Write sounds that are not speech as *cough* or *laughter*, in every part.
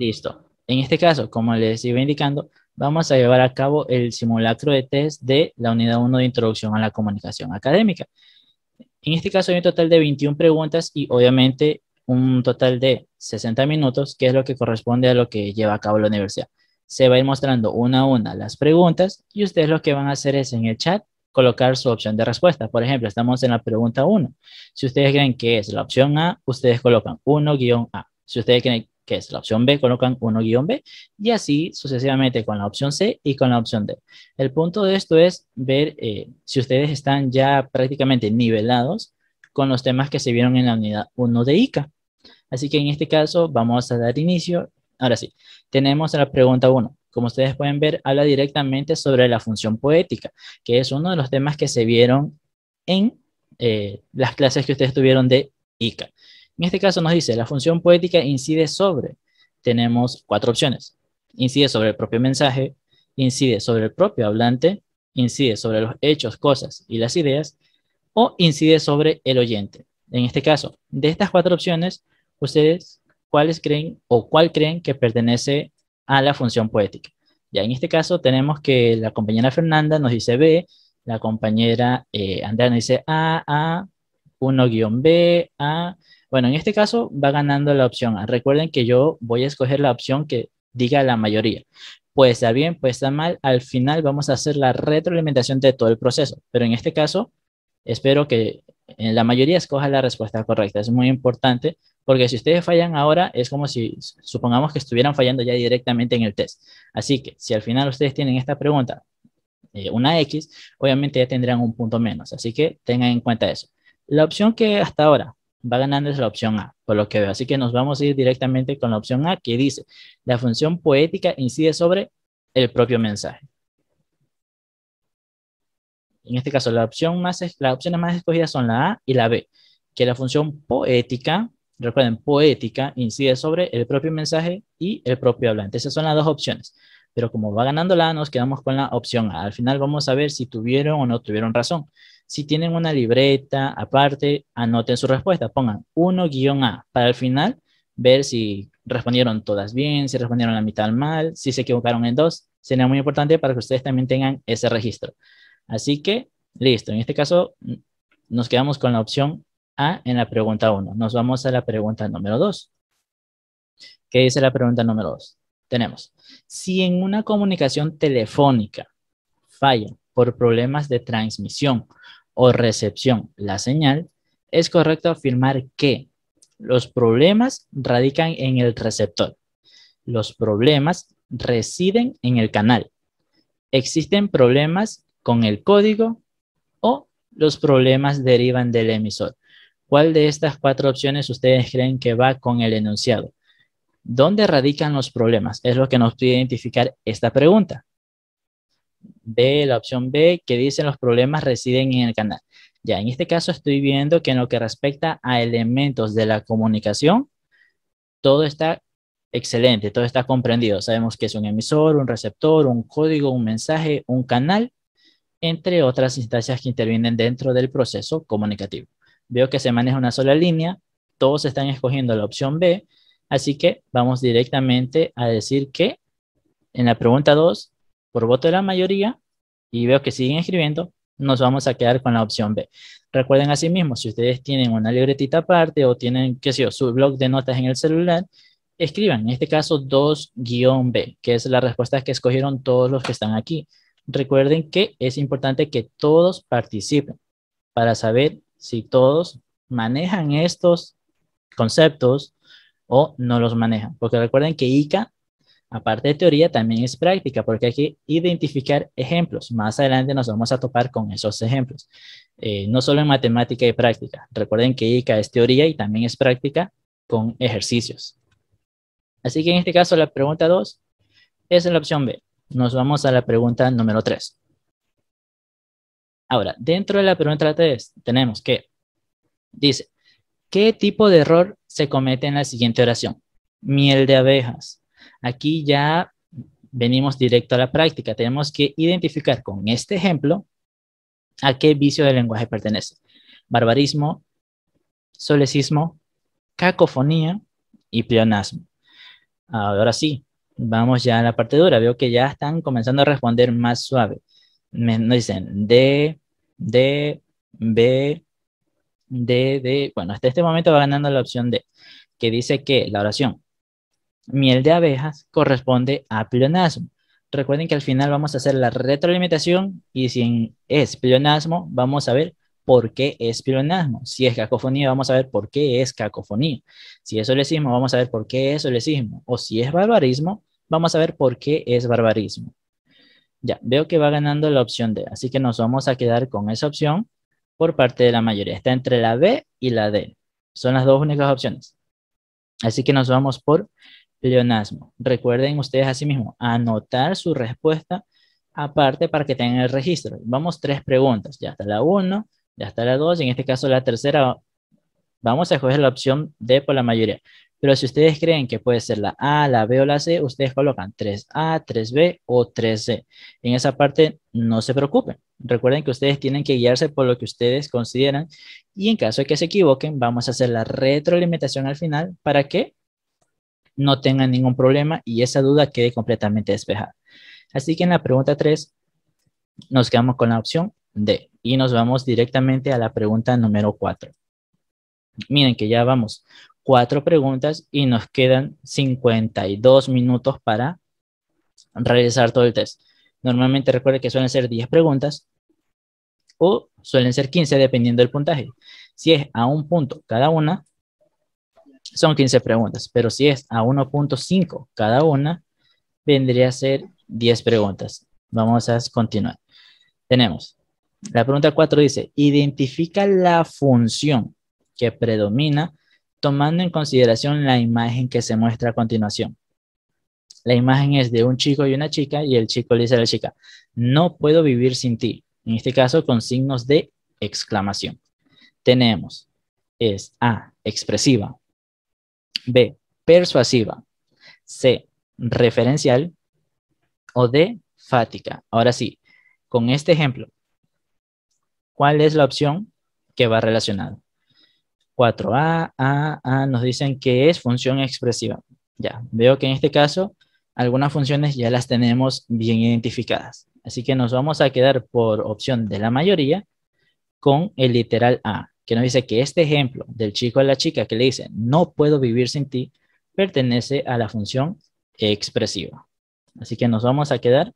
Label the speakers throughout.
Speaker 1: Listo. En este caso, como les iba indicando, vamos a llevar a cabo el simulacro de test de la unidad 1 de introducción a la comunicación académica. En este caso hay un total de 21 preguntas y obviamente un total de 60 minutos, que es lo que corresponde a lo que lleva a cabo la universidad. Se va a ir mostrando una a una las preguntas y ustedes lo que van a hacer es en el chat colocar su opción de respuesta. Por ejemplo, estamos en la pregunta 1. Si ustedes creen que es la opción A, ustedes colocan 1-A. Si ustedes creen que que es la opción B, colocan 1-B y así sucesivamente con la opción C y con la opción D. El punto de esto es ver eh, si ustedes están ya prácticamente nivelados con los temas que se vieron en la unidad 1 de ICA. Así que en este caso vamos a dar inicio. Ahora sí, tenemos la pregunta 1. Como ustedes pueden ver, habla directamente sobre la función poética, que es uno de los temas que se vieron en eh, las clases que ustedes tuvieron de ICA. En este caso nos dice, la función poética incide sobre, tenemos cuatro opciones, incide sobre el propio mensaje, incide sobre el propio hablante, incide sobre los hechos, cosas y las ideas, o incide sobre el oyente. En este caso, de estas cuatro opciones, ustedes cuáles creen o cuál creen que pertenece a la función poética. Ya en este caso tenemos que la compañera Fernanda nos dice B, la compañera eh, Andrea nos dice A, A, 1-B, A, bueno, en este caso va ganando la opción. Recuerden que yo voy a escoger la opción que diga la mayoría. Puede estar bien, puede estar mal. Al final vamos a hacer la retroalimentación de todo el proceso. Pero en este caso, espero que eh, la mayoría escoja la respuesta correcta. Es muy importante porque si ustedes fallan ahora, es como si supongamos que estuvieran fallando ya directamente en el test. Así que si al final ustedes tienen esta pregunta, eh, una X, obviamente ya tendrán un punto menos. Así que tengan en cuenta eso. La opción que hasta ahora va ganando es la opción A, por lo que veo. Así que nos vamos a ir directamente con la opción A que dice, la función poética incide sobre el propio mensaje. En este caso, la opción más, las opciones más escogidas son la A y la B, que la función poética, recuerden, poética, incide sobre el propio mensaje y el propio hablante. Esas son las dos opciones. Pero como va ganando la A, nos quedamos con la opción A. Al final vamos a ver si tuvieron o no tuvieron razón. Si tienen una libreta aparte, anoten su respuesta. Pongan 1-A para el final ver si respondieron todas bien, si respondieron la mitad mal, si se equivocaron en dos. Sería muy importante para que ustedes también tengan ese registro. Así que, listo. En este caso, nos quedamos con la opción A en la pregunta 1. Nos vamos a la pregunta número 2. ¿Qué dice la pregunta número 2? Tenemos, si en una comunicación telefónica falla por problemas de transmisión o recepción la señal, es correcto afirmar que los problemas radican en el receptor. Los problemas residen en el canal. Existen problemas con el código o los problemas derivan del emisor. ¿Cuál de estas cuatro opciones ustedes creen que va con el enunciado? ¿Dónde radican los problemas? Es lo que nos pide identificar esta pregunta. B, la opción B, que dicen los problemas residen en el canal. Ya, en este caso estoy viendo que en lo que respecta a elementos de la comunicación, todo está excelente, todo está comprendido. Sabemos que es un emisor, un receptor, un código, un mensaje, un canal, entre otras instancias que intervienen dentro del proceso comunicativo. Veo que se maneja una sola línea, todos están escogiendo la opción B, así que vamos directamente a decir que en la pregunta 2 por voto de la mayoría y veo que siguen escribiendo, nos vamos a quedar con la opción B. Recuerden asimismo, si ustedes tienen una libretita aparte o tienen, qué sé yo, su blog de notas en el celular, escriban, en este caso 2-B, que es la respuesta que escogieron todos los que están aquí. Recuerden que es importante que todos participen para saber si todos manejan estos conceptos o no los manejan. Porque recuerden que ICA Aparte de teoría, también es práctica, porque hay que identificar ejemplos. Más adelante nos vamos a topar con esos ejemplos. Eh, no solo en matemática y práctica. Recuerden que ICA es teoría y también es práctica con ejercicios. Así que en este caso la pregunta 2 es la opción B. Nos vamos a la pregunta número 3. Ahora, dentro de la pregunta 3 tenemos que, dice, ¿qué tipo de error se comete en la siguiente oración? Miel de abejas Aquí ya venimos directo a la práctica. Tenemos que identificar con este ejemplo a qué vicio del lenguaje pertenece. Barbarismo, solecismo, cacofonía y pleonasmo. Ahora sí, vamos ya a la parte dura. Veo que ya están comenzando a responder más suave. dicen D, D, B, D, D. Bueno, hasta este momento va ganando la opción D, que dice que la oración miel de abejas corresponde a pleonasmo. Recuerden que al final vamos a hacer la retroalimentación y si es pleonasmo, vamos a ver por qué es pleonasmo. Si es cacofonía, vamos a ver por qué es cacofonía. Si es solecismo, vamos a ver por qué es solecismo. O si es barbarismo, vamos a ver por qué es barbarismo. Ya, veo que va ganando la opción D, así que nos vamos a quedar con esa opción por parte de la mayoría. Está entre la B y la D. Son las dos únicas opciones. Así que nos vamos por Leonasmo, Recuerden ustedes asimismo, anotar su respuesta aparte para que tengan el registro. Vamos tres preguntas, ya está la 1, ya está la 2, en este caso la tercera vamos a escoger la opción D por la mayoría. Pero si ustedes creen que puede ser la A, la B o la C, ustedes colocan 3A, 3B o 3C. En esa parte no se preocupen. Recuerden que ustedes tienen que guiarse por lo que ustedes consideran y en caso de que se equivoquen, vamos a hacer la retroalimentación al final para que no tengan ningún problema y esa duda quede completamente despejada. Así que en la pregunta 3 nos quedamos con la opción D y nos vamos directamente a la pregunta número 4. Miren que ya vamos cuatro preguntas y nos quedan 52 minutos para realizar todo el test. Normalmente recuerden que suelen ser 10 preguntas o suelen ser 15 dependiendo del puntaje. Si es a un punto cada una, son 15 preguntas, pero si es a 1.5 cada una, vendría a ser 10 preguntas. Vamos a continuar. Tenemos la pregunta 4 dice, identifica la función que predomina tomando en consideración la imagen que se muestra a continuación. La imagen es de un chico y una chica y el chico le dice a la chica, no puedo vivir sin ti. En este caso con signos de exclamación. Tenemos, es A, expresiva, B, persuasiva. C, referencial. O D, fática. Ahora sí, con este ejemplo, ¿cuál es la opción que va relacionada? 4A, A, A nos dicen que es función expresiva. Ya, veo que en este caso algunas funciones ya las tenemos bien identificadas. Así que nos vamos a quedar por opción de la mayoría con el literal A, que nos dice que este ejemplo del chico a la chica que le dice, no puedo vivir sin ti, pertenece a la función expresiva. Así que nos vamos a quedar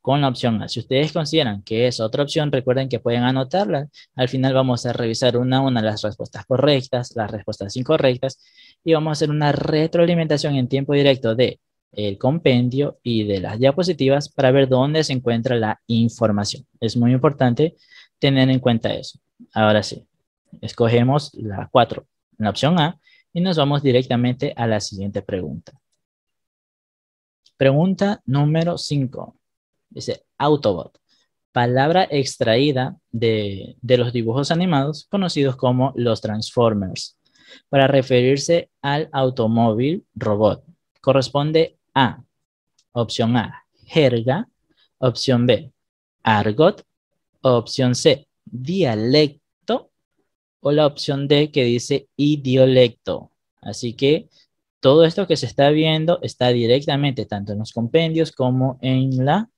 Speaker 1: con la opción A. Si ustedes consideran que es otra opción, recuerden que pueden anotarla. Al final vamos a revisar una a una las respuestas correctas, las respuestas incorrectas y vamos a hacer una retroalimentación en tiempo directo de el compendio y de las diapositivas para ver dónde se encuentra la información. Es muy importante tener en cuenta eso. Ahora sí. Escogemos la 4, la opción A, y nos vamos directamente a la siguiente pregunta. Pregunta número 5. Dice Autobot, palabra extraída de, los dibujos animados conocidos como los Transformers, para referirse al automóvil robot. Corresponde a, opción A, jerga, opción B, argot, opción C, dialecto o la opción D que dice idiolecto. Así que todo esto que se está viendo está directamente tanto en los compendios como en la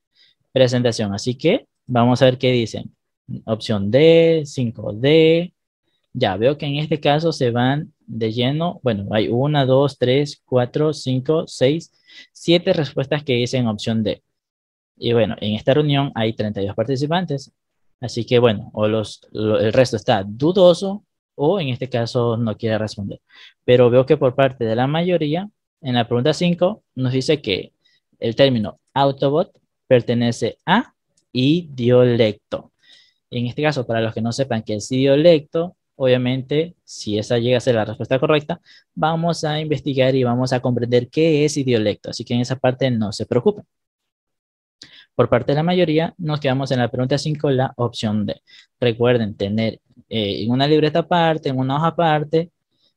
Speaker 1: presentación. Así que vamos a ver qué dicen. Opción D, 5D. Ya veo que en este caso se van de lleno. Bueno, hay una, dos, tres, cuatro, cinco, seis, siete respuestas que dicen opción D. Y bueno, en esta reunión hay 32 participantes, Así que bueno, o el resto está dudoso o en este caso no quiere responder. Pero veo que por parte de la mayoría, en la pregunta 5, nos dice que el término Autobot pertenece a idiolecto. En este caso, para los que no sepan qué es idiolecto, obviamente, si esa llega a ser la respuesta correcta, vamos a investigar y vamos a comprender qué es idiolecto. Así que en esa parte no se preocupen por parte de la mayoría, nos quedamos en la pregunta 5, la opción D. Recuerden tener eh, en una libreta aparte, en una hoja aparte,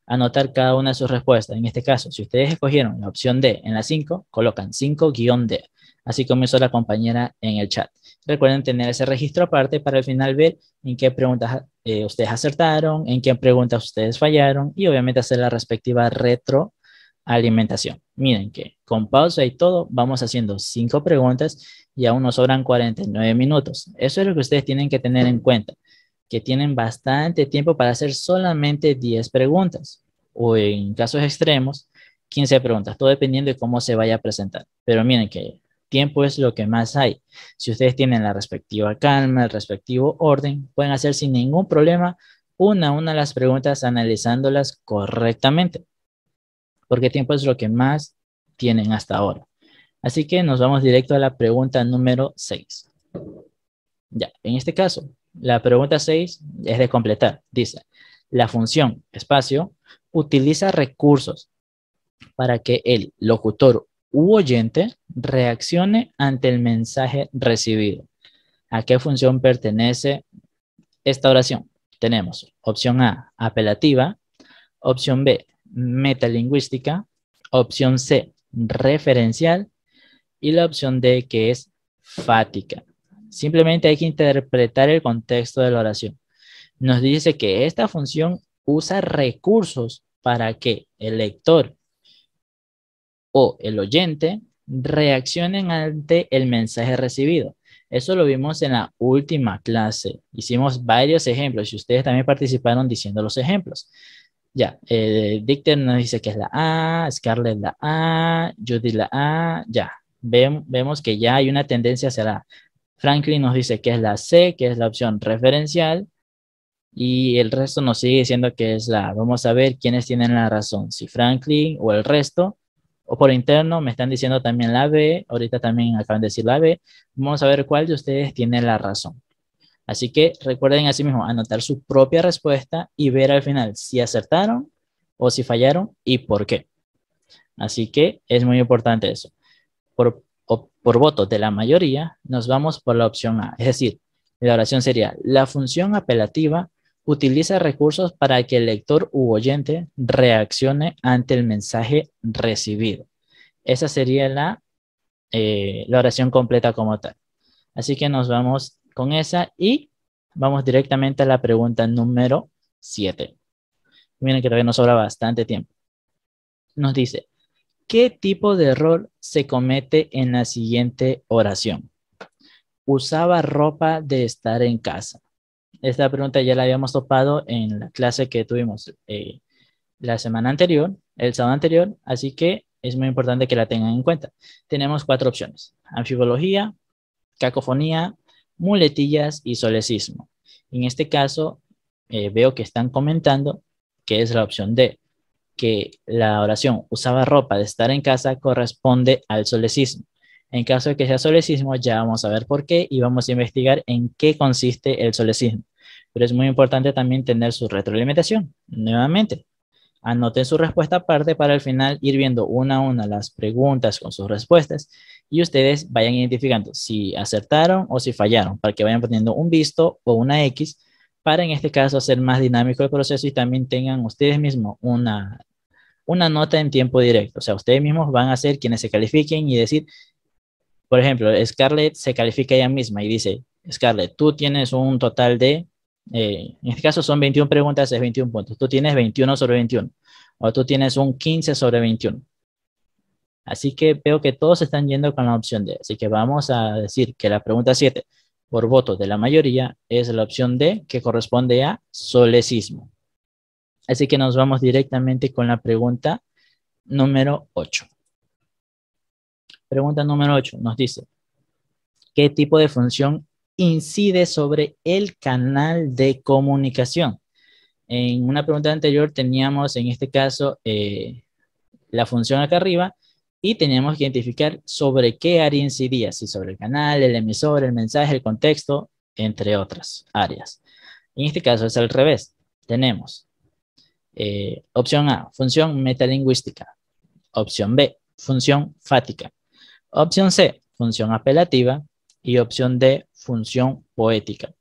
Speaker 1: anotar cada una de sus respuestas. En este caso, si ustedes escogieron la opción D en la 5, colocan 5-D. Así comenzó la compañera en el chat. Recuerden tener ese registro aparte para al final ver en qué preguntas eh, ustedes acertaron, en qué preguntas ustedes fallaron y obviamente hacer la respectiva retroalimentación. Miren que con pausa y todo vamos haciendo cinco preguntas y aún nos sobran 49 minutos. Eso es lo que ustedes tienen que tener en cuenta, que tienen bastante tiempo para hacer solamente 10 preguntas o en casos extremos, 15 preguntas, todo dependiendo de cómo se vaya a presentar. Pero miren que tiempo es lo que más hay. Si ustedes tienen la respectiva calma, el respectivo orden, pueden hacer sin ningún problema una a una las preguntas analizándolas correctamente. Porque tiempo es lo que más tienen hasta ahora. Así que nos vamos directo a la pregunta número 6. Ya, en este caso, la pregunta 6 es de completar. Dice, la función espacio utiliza recursos para que el locutor u oyente reaccione ante el mensaje recibido. ¿A qué función pertenece esta oración? Tenemos opción A, apelativa, opción B, metalingüística, opción C, referencial y la opción D, que es fática. Simplemente hay que interpretar el contexto de la oración. Nos dice que esta función usa recursos para que el lector o el oyente reaccionen ante el mensaje recibido. Eso lo vimos en la última clase. Hicimos varios ejemplos y ustedes también participaron diciendo los ejemplos. Ya, eh, Dicter nos dice que es la A, Scarlett la A, Judy la A, ya, vemos que ya hay una tendencia hacia la... Franklin nos dice que es la C, que es la opción referencial, y el resto nos sigue diciendo que es la Vamos a ver quiénes tienen la razón, si Franklin o el resto, o por interno me están diciendo también la B, ahorita también acaban de decir la B, vamos a ver cuál de ustedes tiene la razón. Así que recuerden así mismo anotar su propia respuesta y ver al final si acertaron o si fallaron y por qué. Así que es muy importante eso por, por voto de la mayoría, nos vamos por la opción A. Es decir, la oración sería, la función apelativa utiliza recursos para que el lector u oyente reaccione ante el mensaje recibido. Esa sería la, eh, la oración completa como tal. Así que nos vamos con esa y vamos directamente a la pregunta número 7. Miren que todavía nos sobra bastante tiempo. Nos dice, ¿Qué tipo de error se comete en la siguiente oración? Usaba ropa de estar en casa. Esta pregunta ya la habíamos topado en la clase que tuvimos eh, la semana anterior, el sábado anterior, así que es muy importante que la tengan en cuenta. Tenemos cuatro opciones, anfibología, cacofonía, muletillas y solecismo. En este caso, eh, veo que están comentando que es la opción D que la oración usaba ropa de estar en casa corresponde al solecismo. En caso de que sea solecismo, ya vamos a ver por qué y vamos a investigar en qué consiste el solecismo. Pero es muy importante también tener su retroalimentación. Nuevamente, anoten su respuesta aparte para al final ir viendo una a una las preguntas con sus respuestas y ustedes vayan identificando si acertaron o si fallaron para que vayan poniendo un visto o una X para en este caso hacer más dinámico el proceso y también tengan ustedes mismos una, una nota en tiempo directo. O sea, ustedes mismos van a ser quienes se califiquen y decir, por ejemplo, Scarlett se califica ella misma y dice, Scarlett, tú tienes un total de, eh, en este caso son 21 preguntas, es 21 puntos, tú tienes 21 sobre 21 o tú tienes un 15 sobre 21. Así que veo que todos están yendo con la opción D. Así que vamos a decir que la pregunta 7 por voto de la mayoría es la opción D, que corresponde a solecismo. Así que nos vamos directamente con la pregunta número 8. Pregunta número 8 nos dice, ¿qué tipo de función incide sobre el canal de comunicación? En una pregunta anterior teníamos en este caso eh, la función acá arriba y tenemos que identificar sobre qué área incidía, si sobre el canal, el emisor, el mensaje, el contexto, entre otras áreas. En este caso es al revés. Tenemos eh, opción A, función metalingüística. Opción B, función fática. Opción C, función apelativa. Y opción D, función poética.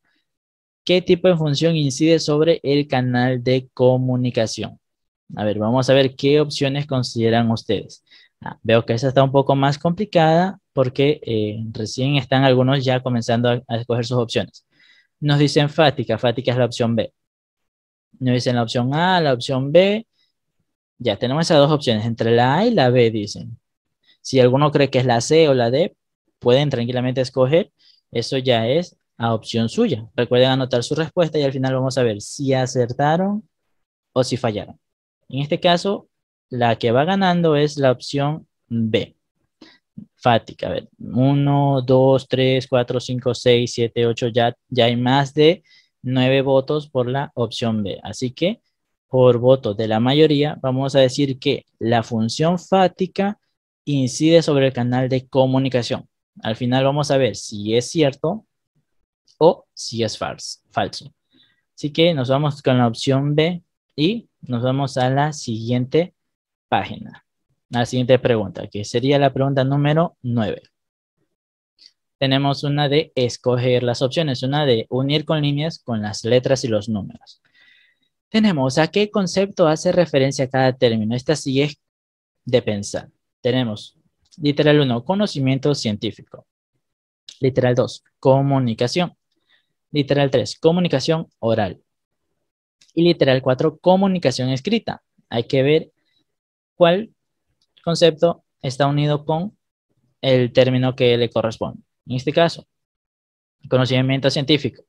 Speaker 1: ¿Qué tipo de función incide sobre el canal de comunicación? A ver, vamos a ver qué opciones consideran ustedes. Veo que esa está un poco más complicada porque eh, recién están algunos ya comenzando a, escoger sus opciones. Nos dicen Fática, fática es la opción B. Nos dicen la opción A, la opción B. Ya tenemos esas dos opciones, entre la A y la B, dicen. Si alguno cree que es la C o la D, pueden tranquilamente escoger. Eso ya es a opción suya. Recuerden anotar su respuesta y al final vamos a ver si acertaron o si fallaron. En este caso, la que va ganando es la opción B. Fática. a ver, 1, 2, 3, 4, 5, 6, 7, 8, ya, ya hay más de 9 votos por la opción B. Así que por voto de la mayoría, vamos a decir que la función fática incide sobre el canal de comunicación. Al final vamos a ver si es cierto o si es falso. Así que nos vamos con la opción B y nos vamos a la siguiente página. La siguiente pregunta, que sería la pregunta número 9. Tenemos una de escoger las opciones, una de unir con líneas con las letras y los números. Tenemos a qué concepto hace referencia cada término. Esta sí es de pensar. Tenemos literal 1, conocimiento científico. Literal 2, comunicación. Literal 3, comunicación oral. Y literal 4, comunicación escrita. Hay que ver ¿Cuál concepto está unido con el término que le corresponde. En este caso, conocimiento científico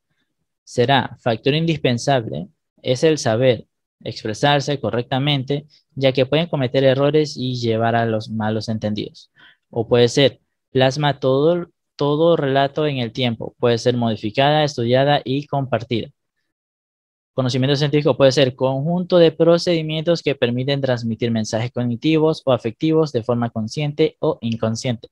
Speaker 1: será factor indispensable, es el saber expresarse correctamente, ya que pueden cometer errores y llevar a los malos entendidos. O puede ser, plasma todo, todo relato en el tiempo, puede ser modificada, estudiada y compartida. Conocimiento científico puede ser conjunto de procedimientos que permiten transmitir mensajes cognitivos o afectivos de forma consciente o inconsciente.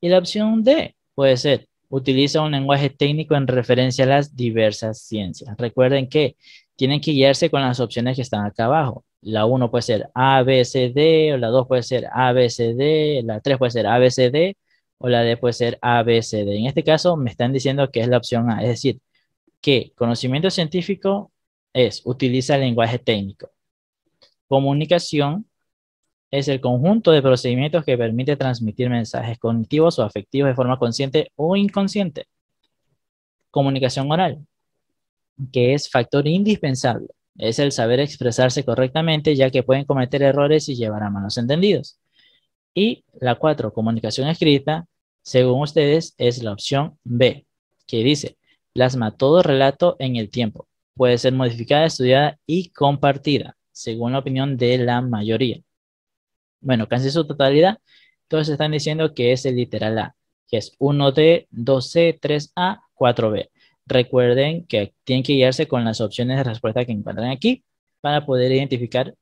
Speaker 1: Y la opción D puede ser utiliza un lenguaje técnico en referencia a las diversas ciencias. Recuerden que tienen que guiarse con las opciones que están acá abajo. La 1 puede ser A, B, C, D, o la 2 puede ser A, B, C, D, la 3 puede ser A, B, C, D, o la D puede ser A, B, C, D. En este caso me están diciendo que es la opción A, es decir, que conocimiento científico es utiliza el lenguaje técnico. Comunicación es el conjunto de procedimientos que permite transmitir mensajes cognitivos o afectivos de forma consciente o inconsciente. Comunicación oral, que es factor indispensable, es el saber expresarse correctamente ya que pueden cometer errores y llevar a manos entendidos. Y la cuatro, comunicación escrita, según ustedes, es la opción B, que dice, plasma todo relato en el tiempo puede ser modificada, estudiada y compartida, según la opinión de la mayoría. Bueno, casi su totalidad, todos están diciendo que es el literal A, que es 1D, 2C, 3A, 4B. Recuerden que tienen que guiarse con las opciones de respuesta que encuentran aquí para poder identificar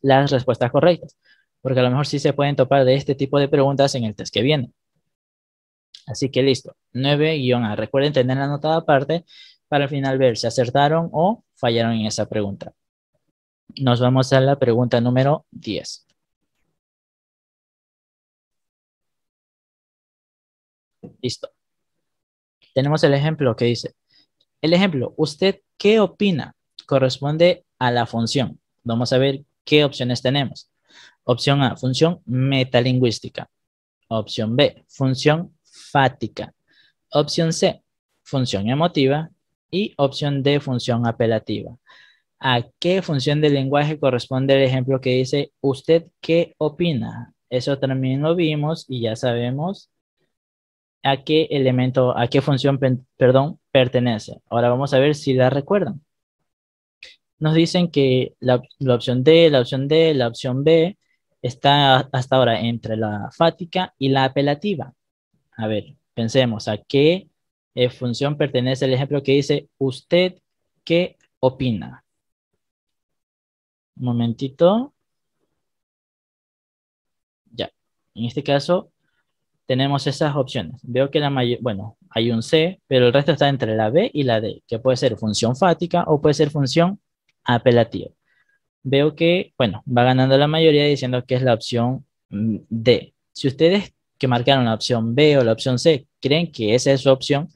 Speaker 1: las respuestas correctas, porque a lo mejor sí se pueden topar de este tipo de preguntas en el test que viene. Así que listo, 9-A. Recuerden tener la anotada aparte para al final ver si acertaron o fallaron en esa pregunta. Nos vamos a la pregunta número 10. Listo. Tenemos el ejemplo que dice, el ejemplo, ¿usted qué opina? Corresponde a la función. Vamos a ver qué opciones tenemos. Opción A, función metalingüística. Opción B, función fática. Opción C, función emotiva. Y opción D, función apelativa. ¿A qué función del lenguaje corresponde el ejemplo que dice usted qué opina? Eso también lo vimos y ya sabemos a qué elemento, a qué función, perdón, pertenece. Ahora vamos a ver si la recuerdan. Nos dicen que la, la opción D, la opción D, la opción B está hasta ahora entre la fática y la apelativa. A ver, pensemos a qué eh, función pertenece al ejemplo que dice, ¿usted qué opina? Un momentito. Ya, en este caso tenemos esas opciones. Veo que la mayor, bueno, hay un C, pero el resto está entre la B y la D, que puede ser función fática o puede ser función apelativa. Veo que, bueno, va ganando la mayoría diciendo que es la opción mm, D. Si ustedes que marcaron la opción B o la opción C creen que esa es su opción,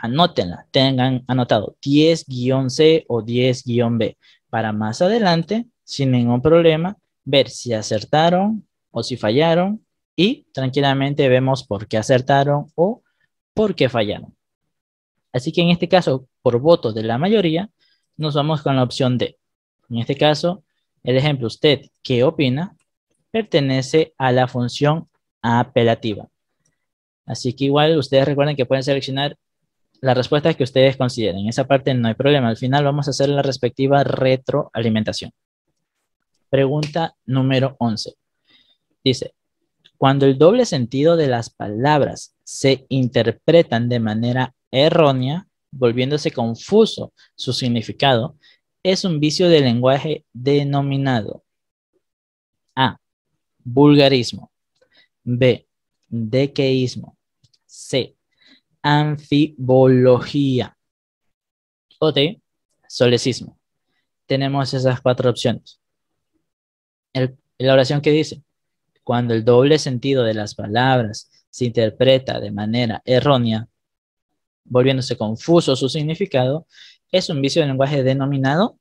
Speaker 1: Anótenla, tengan anotado 10-C o 10-B para más adelante, sin ningún problema, ver si acertaron o si fallaron y tranquilamente vemos por qué acertaron o por qué fallaron. Así que en este caso, por voto de la mayoría, nos vamos con la opción D. En este caso, el ejemplo usted, ¿qué opina? Pertenece a la función apelativa. Así que igual ustedes recuerden que pueden seleccionar la respuesta es que ustedes consideren. Esa parte no hay problema. Al final vamos a hacer la respectiva retroalimentación. Pregunta número 11. Dice, cuando el doble sentido de las palabras se interpretan de manera errónea, volviéndose confuso su significado, es un vicio del lenguaje denominado A. Vulgarismo. B. Dequeísmo. C anfibología. O de solecismo. Tenemos esas cuatro opciones. la oración que dice, cuando el doble sentido de las palabras se interpreta de manera errónea, volviéndose confuso su significado, es un vicio del lenguaje denominado.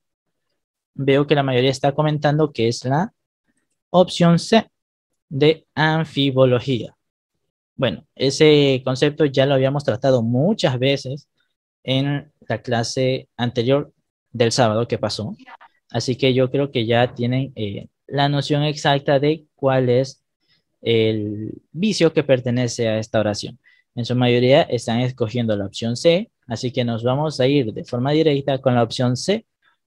Speaker 1: Veo que la mayoría está comentando que es la opción C de anfibología. Bueno, ese concepto ya lo habíamos tratado muchas veces en la clase anterior del sábado que pasó. Así que yo creo que ya tienen eh, la noción exacta de cuál es el vicio que pertenece a esta oración. En su mayoría están escogiendo la opción C, así que nos vamos a ir de forma directa con la opción C,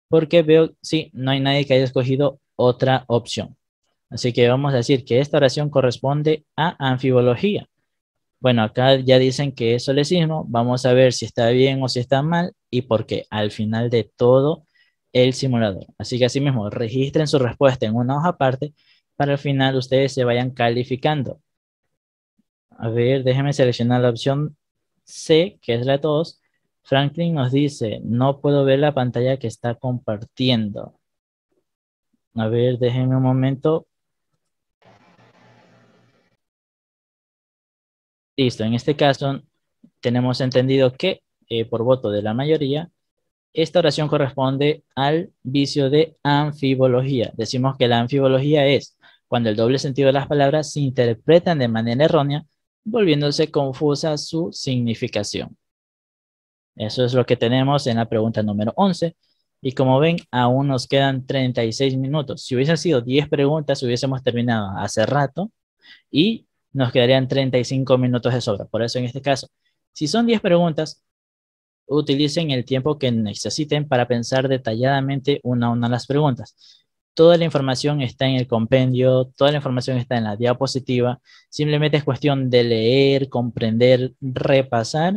Speaker 1: porque veo, sí, no hay nadie que haya escogido otra opción. Así que vamos a decir que esta oración corresponde a anfibología. Bueno, acá ya dicen que eso es solecismo, vamos a ver si está bien o si está mal y por qué al final de todo el simulador. Así que así mismo, registren su respuesta en una hoja aparte para al final ustedes se vayan calificando. A ver, déjenme seleccionar la opción C, que es la de Franklin nos dice, no puedo ver la pantalla que está compartiendo. A ver, déjenme un momento Listo, en este caso tenemos entendido que eh, por voto de la mayoría, esta oración corresponde al vicio de anfibología. Decimos que la anfibología es cuando el doble sentido de las palabras se interpretan de manera errónea, volviéndose confusa su significación. Eso es lo que tenemos en la pregunta número 11. Y como ven, aún nos quedan 36 minutos. Si hubiesen sido 10 preguntas, hubiésemos terminado hace rato y nos quedarían 35 minutos de sobra. Por eso en este caso, si son 10 preguntas, utilicen el tiempo que necesiten para pensar detalladamente una a una las preguntas. Toda la información está en el compendio, toda la información está en la diapositiva. Simplemente es cuestión de leer, comprender, repasar,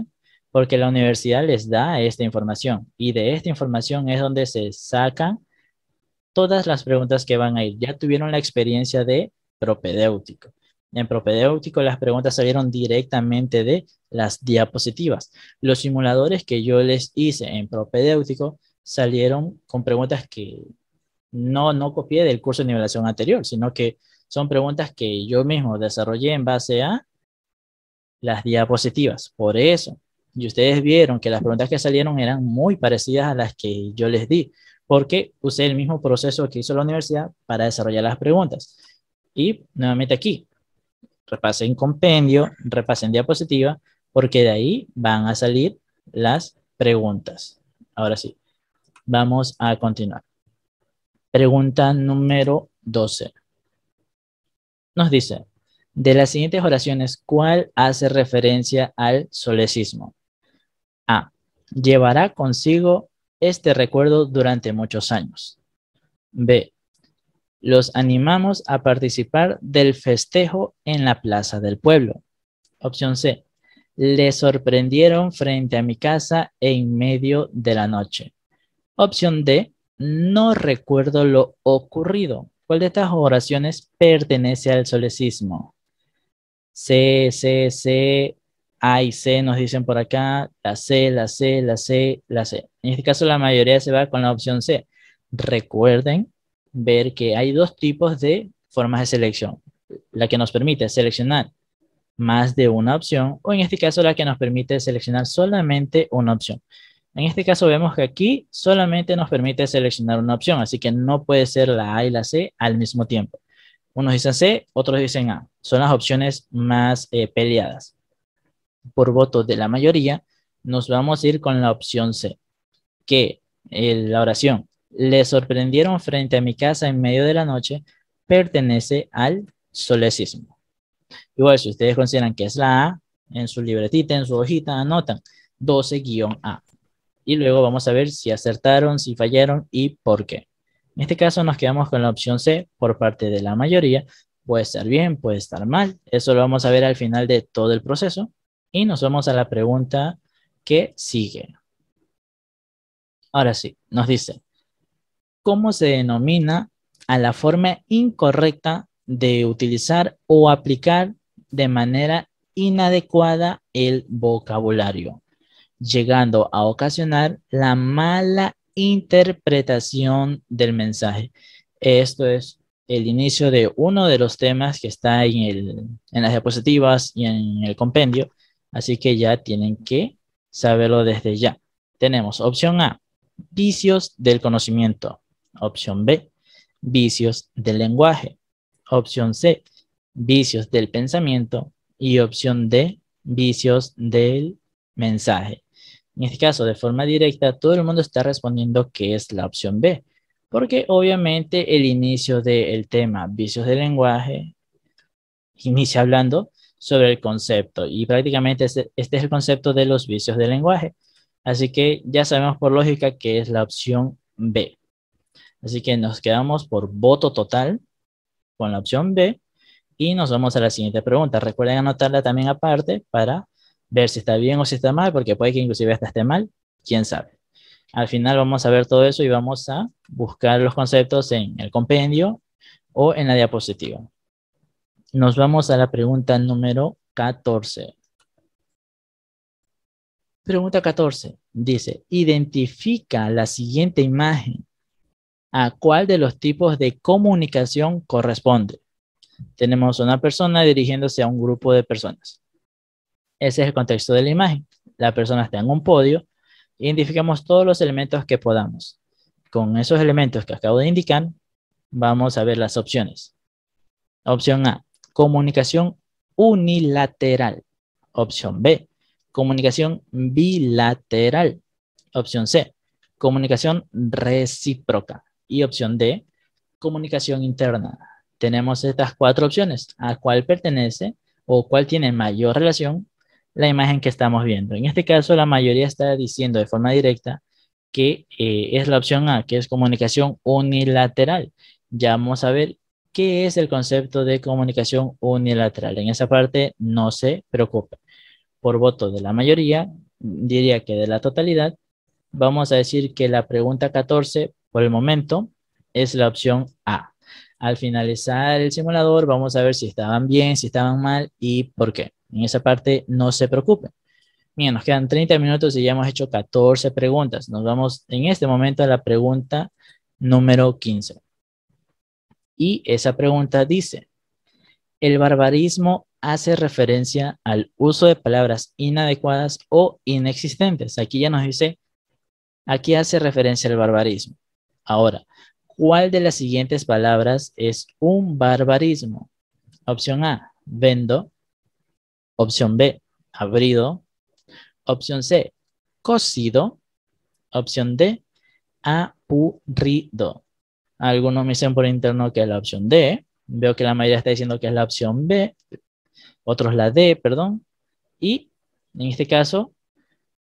Speaker 1: porque la universidad les da esta información y de esta información es donde se sacan todas las preguntas que van a ir. Ya tuvieron la experiencia de propedéutico. En propedéutico las preguntas salieron directamente de las diapositivas. Los simuladores que yo les hice en propedéutico salieron con preguntas que no, no copié del curso de nivelación anterior, sino que son preguntas que yo mismo desarrollé en base a las diapositivas. Por eso, y ustedes vieron que las preguntas que salieron eran muy parecidas a las que yo les di, porque usé el mismo proceso que hizo la universidad para desarrollar las preguntas. Y nuevamente aquí, repasen compendio, repasen diapositiva, porque de ahí van a salir las preguntas. Ahora sí, vamos a continuar. Pregunta número 12. Nos dice, de las siguientes oraciones, ¿cuál hace referencia al solecismo? A. Llevará consigo este recuerdo durante muchos años. B los animamos a participar del festejo en la plaza del pueblo. Opción C. Le sorprendieron frente a mi casa en medio de la noche. Opción D. No recuerdo lo ocurrido. ¿Cuál de estas oraciones pertenece al solecismo? C, C, C, A y C nos dicen por acá. La C, la C, la C, la C. En este caso la mayoría se va con la opción C. Recuerden ver que hay dos tipos de formas de selección. La que nos permite seleccionar más de una opción o en este caso la que nos permite seleccionar solamente una opción. En este caso vemos que aquí solamente nos permite seleccionar una opción, así que no puede ser la A y la C al mismo tiempo. Unos dicen C, otros dicen A. Son las opciones más eh, peleadas. Por voto de la mayoría, nos vamos a ir con la opción C, que eh, la oración le sorprendieron frente a mi casa en medio de la noche pertenece al solecismo. Igual, si ustedes consideran que es la A, en su libretita, en su hojita, anotan 12-A. Y luego vamos a ver si acertaron, si fallaron y por qué. En este caso nos quedamos con la opción C por parte de la mayoría. Puede estar bien, puede estar mal. Eso lo vamos a ver al final de todo el proceso. Y nos vamos a la pregunta que sigue. Ahora sí, nos dice, cómo se denomina a la forma incorrecta de utilizar o aplicar de manera inadecuada el vocabulario, llegando a ocasionar la mala interpretación del mensaje. Esto es el inicio de uno de los temas que está en, las diapositivas y en el compendio, así que ya tienen que saberlo desde ya. Tenemos opción A, vicios del conocimiento. Opción B, vicios del lenguaje. Opción C, vicios del pensamiento. Y opción D, vicios del mensaje. En este caso, de forma directa, todo el mundo está respondiendo que es la opción B, porque obviamente el inicio del tema vicios del lenguaje inicia hablando sobre el concepto y prácticamente este, este es el concepto de los vicios del lenguaje. Así que ya sabemos por lógica que es la opción B. Así que nos quedamos por voto total con la opción B y nos vamos a la siguiente pregunta. Recuerden anotarla también aparte para ver si está bien o si está mal, porque puede que inclusive hasta esté mal, quién sabe. Al final vamos a ver todo eso y vamos a buscar los conceptos en el compendio o en la diapositiva. Nos vamos a la pregunta número 14. Pregunta 14. Dice, identifica la siguiente imagen a cuál de los tipos de comunicación corresponde. Tenemos una persona dirigiéndose a un grupo de personas. Ese es el contexto de la imagen. La persona está en un podio. Identificamos todos los elementos que podamos. Con esos elementos que acabo de indicar, vamos a ver las opciones. Opción A, comunicación unilateral. Opción B, comunicación bilateral. Opción C, comunicación recíproca y opción D, comunicación interna. Tenemos estas cuatro opciones, a cuál pertenece o cuál tiene mayor relación la imagen que estamos viendo. En este caso, la mayoría está diciendo de forma directa que eh, es la opción A, que es comunicación unilateral. Ya vamos a ver qué es el concepto de comunicación unilateral. En esa parte no se preocupe. Por voto de la mayoría, diría que de la totalidad, vamos a decir que la pregunta 14 por el momento es la opción A. Al finalizar el simulador vamos a ver si estaban bien, si estaban mal y por qué. En esa parte no se preocupen. Miren, nos quedan 30 minutos y ya hemos hecho 14 preguntas. Nos vamos en este momento a la pregunta número 15. Y esa pregunta dice, ¿el barbarismo hace referencia al uso de palabras inadecuadas o inexistentes? Aquí ya nos dice, aquí hace referencia el barbarismo. Ahora, ¿cuál de las siguientes palabras es un barbarismo? Opción A, vendo. Opción B, abrido. Opción C, cocido. Opción D, apurrido. Algunos me dicen por interno que es la opción D. Veo que la mayoría está diciendo que es la opción B. Otros la D, perdón. Y en este caso,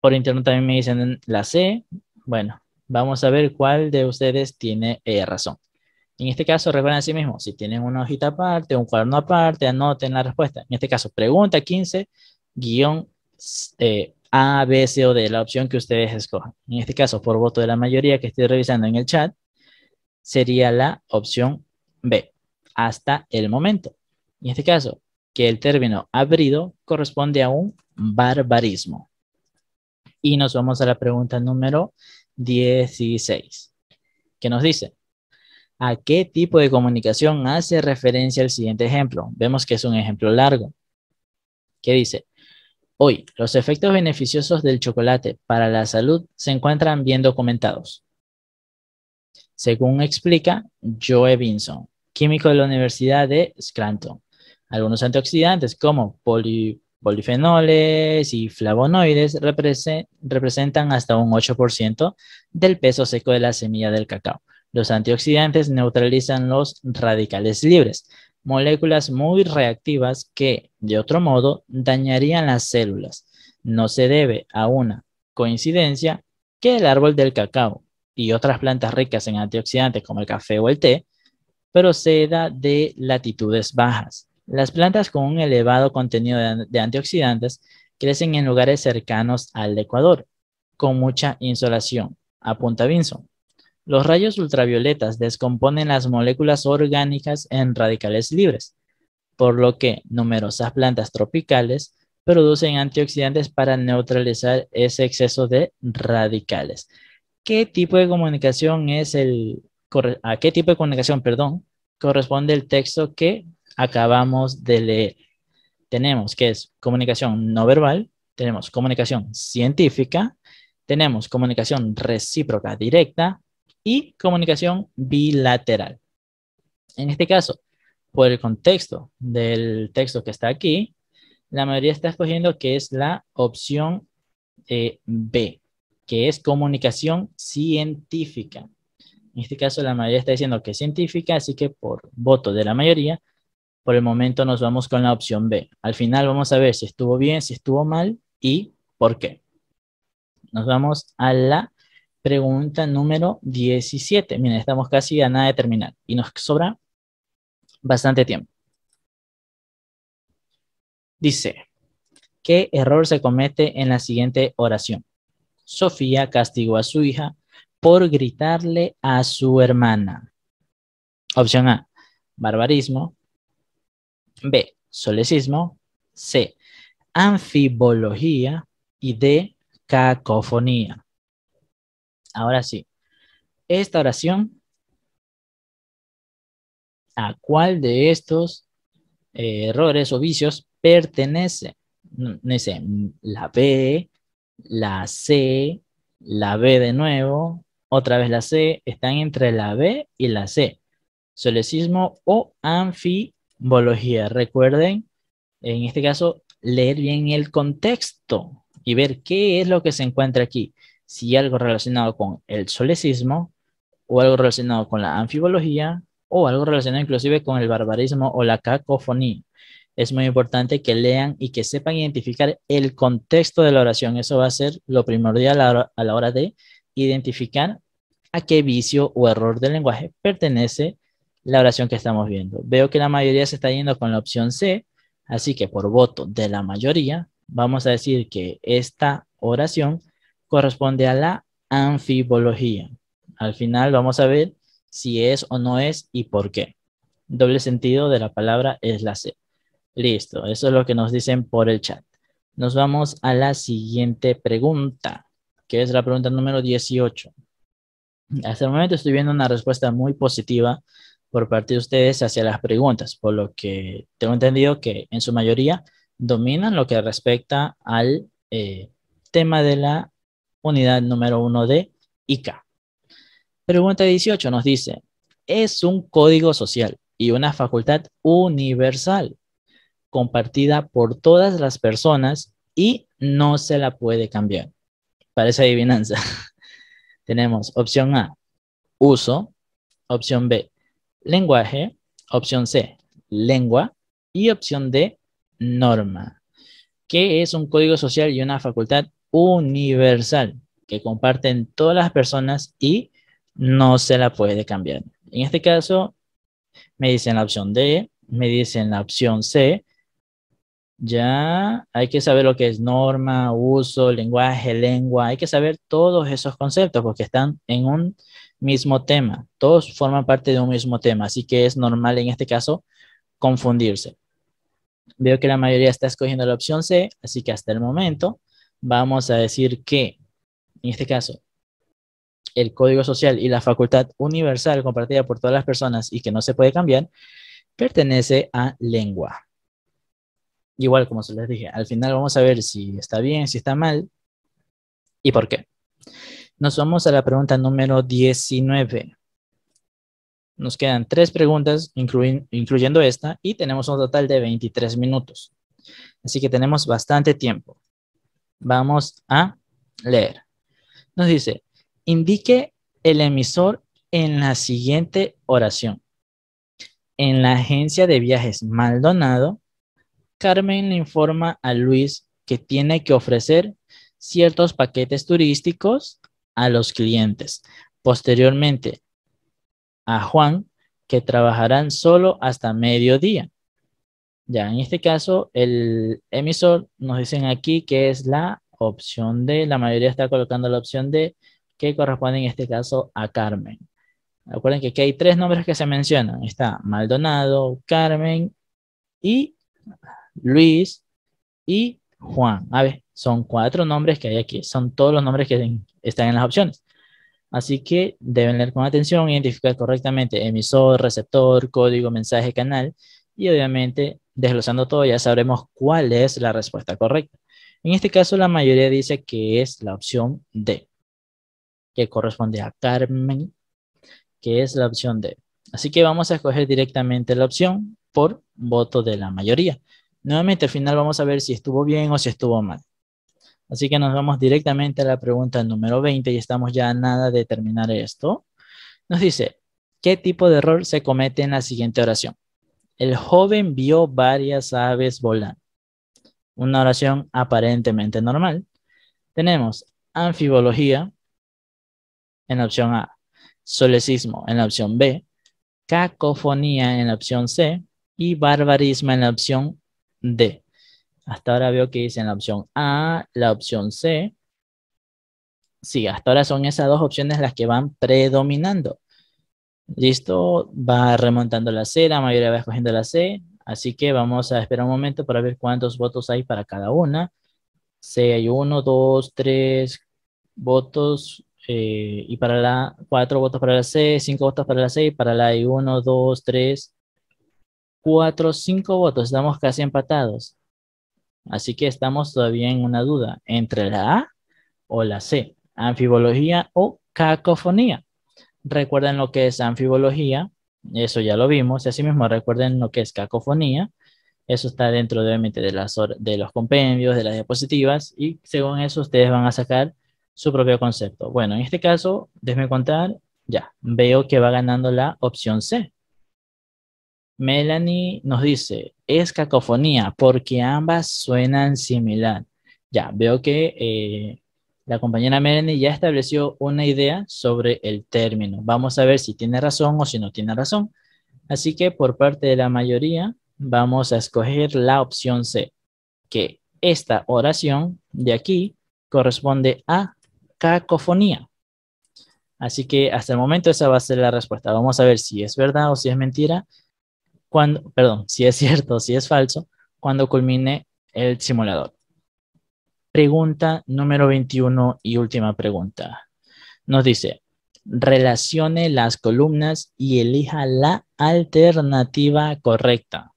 Speaker 1: por interno también me dicen la C. Bueno, Vamos a ver cuál de ustedes tiene eh, razón. En este caso, recuerden a sí mismos, si tienen una hojita aparte, un cuaderno aparte, anoten la respuesta. En este caso, pregunta 15, guión eh, A, B, C o D, la opción que ustedes escojan. En este caso, por voto de la mayoría que estoy revisando en el chat, sería la opción B, hasta el momento. En este caso, que el término abrido corresponde a un barbarismo. Y nos vamos a la pregunta número 16, ¿Qué nos dice, ¿a qué tipo de comunicación hace referencia el siguiente ejemplo? Vemos que es un ejemplo largo, ¿Qué dice, hoy los efectos beneficiosos del chocolate para la salud se encuentran bien documentados. Según explica Joe Vinson, químico de la Universidad de Scranton, algunos antioxidantes como poli Polifenoles y flavonoides representan hasta un 8% del peso seco de la semilla del cacao. Los antioxidantes neutralizan los radicales libres, moléculas muy reactivas que, de otro modo, dañarían las células. No se debe a una coincidencia que el árbol del cacao y otras plantas ricas en antioxidantes como el café o el té proceda de latitudes bajas las plantas con un elevado contenido de, antioxidantes crecen en lugares cercanos al Ecuador, con mucha insolación, apunta Vinson. Los rayos ultravioletas descomponen las moléculas orgánicas en radicales libres, por lo que numerosas plantas tropicales producen antioxidantes para neutralizar ese exceso de radicales. ¿Qué tipo de comunicación es el a qué tipo de comunicación, perdón, corresponde el texto que acabamos de leer. Tenemos que es comunicación no verbal, tenemos comunicación científica, tenemos comunicación recíproca directa y comunicación bilateral. En este caso, por el contexto del texto que está aquí, la mayoría está escogiendo que es la opción eh, B, que es comunicación científica. En este caso, la mayoría está diciendo que es científica, así que por voto de la mayoría, por el momento nos vamos con la opción B. Al final vamos a ver si estuvo bien, si estuvo mal y por qué. Nos vamos a la pregunta número 17. Miren, estamos casi a nada de terminar y nos sobra bastante tiempo. Dice, ¿qué error se comete en la siguiente oración? Sofía castigó a su hija por gritarle a su hermana. Opción A, barbarismo. B. Solecismo. C. Anfibología. Y D. Cacofonía. Ahora sí. Esta oración. ¿A cuál de estos eh, errores o vicios pertenece? La B, la C, la B de nuevo, otra vez la C, están entre la B y la C. Solecismo o anfibología. Recuerden, en este caso, leer bien el contexto y ver qué es lo que se encuentra aquí. Si algo relacionado con el solecismo, o algo relacionado con la anfibología, o algo relacionado inclusive con el barbarismo o la cacofonía. Es muy importante que lean y que sepan identificar el contexto de la oración. Eso va a ser lo primordial a la hora de identificar a qué vicio o error del lenguaje pertenece la oración que estamos viendo. Veo que la mayoría se está yendo con la opción C, así que por voto de la mayoría, vamos a decir que esta oración corresponde a la anfibología. Al final vamos a ver si es o no es y por qué. Doble sentido de la palabra es la C. Listo, eso es lo que nos dicen por el chat. Nos vamos a la siguiente pregunta, que es la pregunta número 18. Hasta el momento estoy viendo una respuesta muy positiva por parte de ustedes hacia las preguntas, por lo que tengo entendido que en su mayoría dominan lo que respecta al eh, tema de la unidad número 1 de ICA. Pregunta 18 nos dice, es un código social y una facultad universal compartida por todas las personas y no se la puede cambiar. esa adivinanza. *laughs* Tenemos opción A, uso. Opción B, lenguaje, opción C, lengua y opción D, norma, que es un código social y una facultad universal que comparten todas las personas y no se la puede cambiar. En este caso, me dicen la opción D, me dicen la opción C. Ya hay que saber lo que es norma, uso, lenguaje, lengua. Hay que saber todos esos conceptos porque están en un mismo tema, todos forman parte de un mismo tema, así que es normal en este caso confundirse. Veo que la mayoría está escogiendo la opción C, así que hasta el momento vamos a decir que, en este caso, el código social y la facultad universal compartida por todas las personas y que no se puede cambiar, pertenece a lengua. Igual, como se les dije, al final vamos a ver si está bien, si está mal y por qué. Nos vamos a la pregunta número 19. Nos quedan tres preguntas, incluyendo esta, y tenemos un total de 23 minutos. Así que tenemos bastante tiempo. Vamos a leer. Nos dice, indique el emisor en la siguiente oración. En la agencia de viajes Maldonado, Carmen le informa a Luis que tiene que ofrecer ciertos paquetes turísticos a los clientes. Posteriormente, a Juan, que trabajarán solo hasta mediodía. Ya, en este caso, el emisor nos dicen aquí que es la opción D. La mayoría está colocando la opción D, que corresponde en este caso a Carmen. Recuerden que aquí hay tres nombres que se mencionan. Está Maldonado, Carmen y Luis y Juan. A ver, son cuatro nombres que hay aquí, son todos los nombres que están en las opciones. Así que deben leer con atención, identificar correctamente emisor, receptor, código, mensaje, canal y obviamente desglosando todo ya sabremos cuál es la respuesta correcta. En este caso la mayoría dice que es la opción D, que corresponde a Carmen, que es la opción D. Así que vamos a escoger directamente la opción por voto de la mayoría. Nuevamente al final vamos a ver si estuvo bien o si estuvo mal. Así que nos vamos directamente a la pregunta número 20 y estamos ya a nada de terminar esto. Nos dice, ¿qué tipo de error se comete en la siguiente oración? El joven vio varias aves volando. Una oración aparentemente normal. Tenemos anfibología en la opción A, solecismo en la opción B, cacofonía en la opción C y barbarismo en la opción D. Hasta ahora veo que dicen la opción A, la opción C. Sí, hasta ahora son esas dos opciones las que van predominando. Listo, va remontando la C, la mayoría va escogiendo la C. Así que vamos a esperar un momento para ver cuántos votos hay para cada una. C hay uno, dos, tres votos. Eh, y para la, cuatro votos para la C, cinco votos para la C. Y para la hay uno, dos, tres, cuatro o 5 votos, estamos casi empatados. Así que estamos todavía en una duda entre la A o la C, anfibología o cacofonía. Recuerden lo que es anfibología, eso ya lo vimos, y así mismo recuerden lo que es cacofonía, eso está dentro de, de, de los compendios, de las diapositivas, y según eso ustedes van a sacar su propio concepto. Bueno, en este caso, déjenme contar, ya, veo que va ganando la opción C. Melanie nos dice, es cacofonía porque ambas suenan similar. Ya, veo que eh, la compañera Melanie ya estableció una idea sobre el término. Vamos a ver si tiene razón o si no tiene razón. Así que por parte de la mayoría vamos a escoger la opción C, que esta oración de aquí corresponde a cacofonía. Así que hasta el momento esa va a ser la respuesta. Vamos a ver si es verdad o si es mentira cuando, perdón, si *laughs* es cierto, o si es falso, cuando culmine el simulador. Pregunta número 21 y última pregunta. Nos dice, relacione las columnas y elija la alternativa correcta.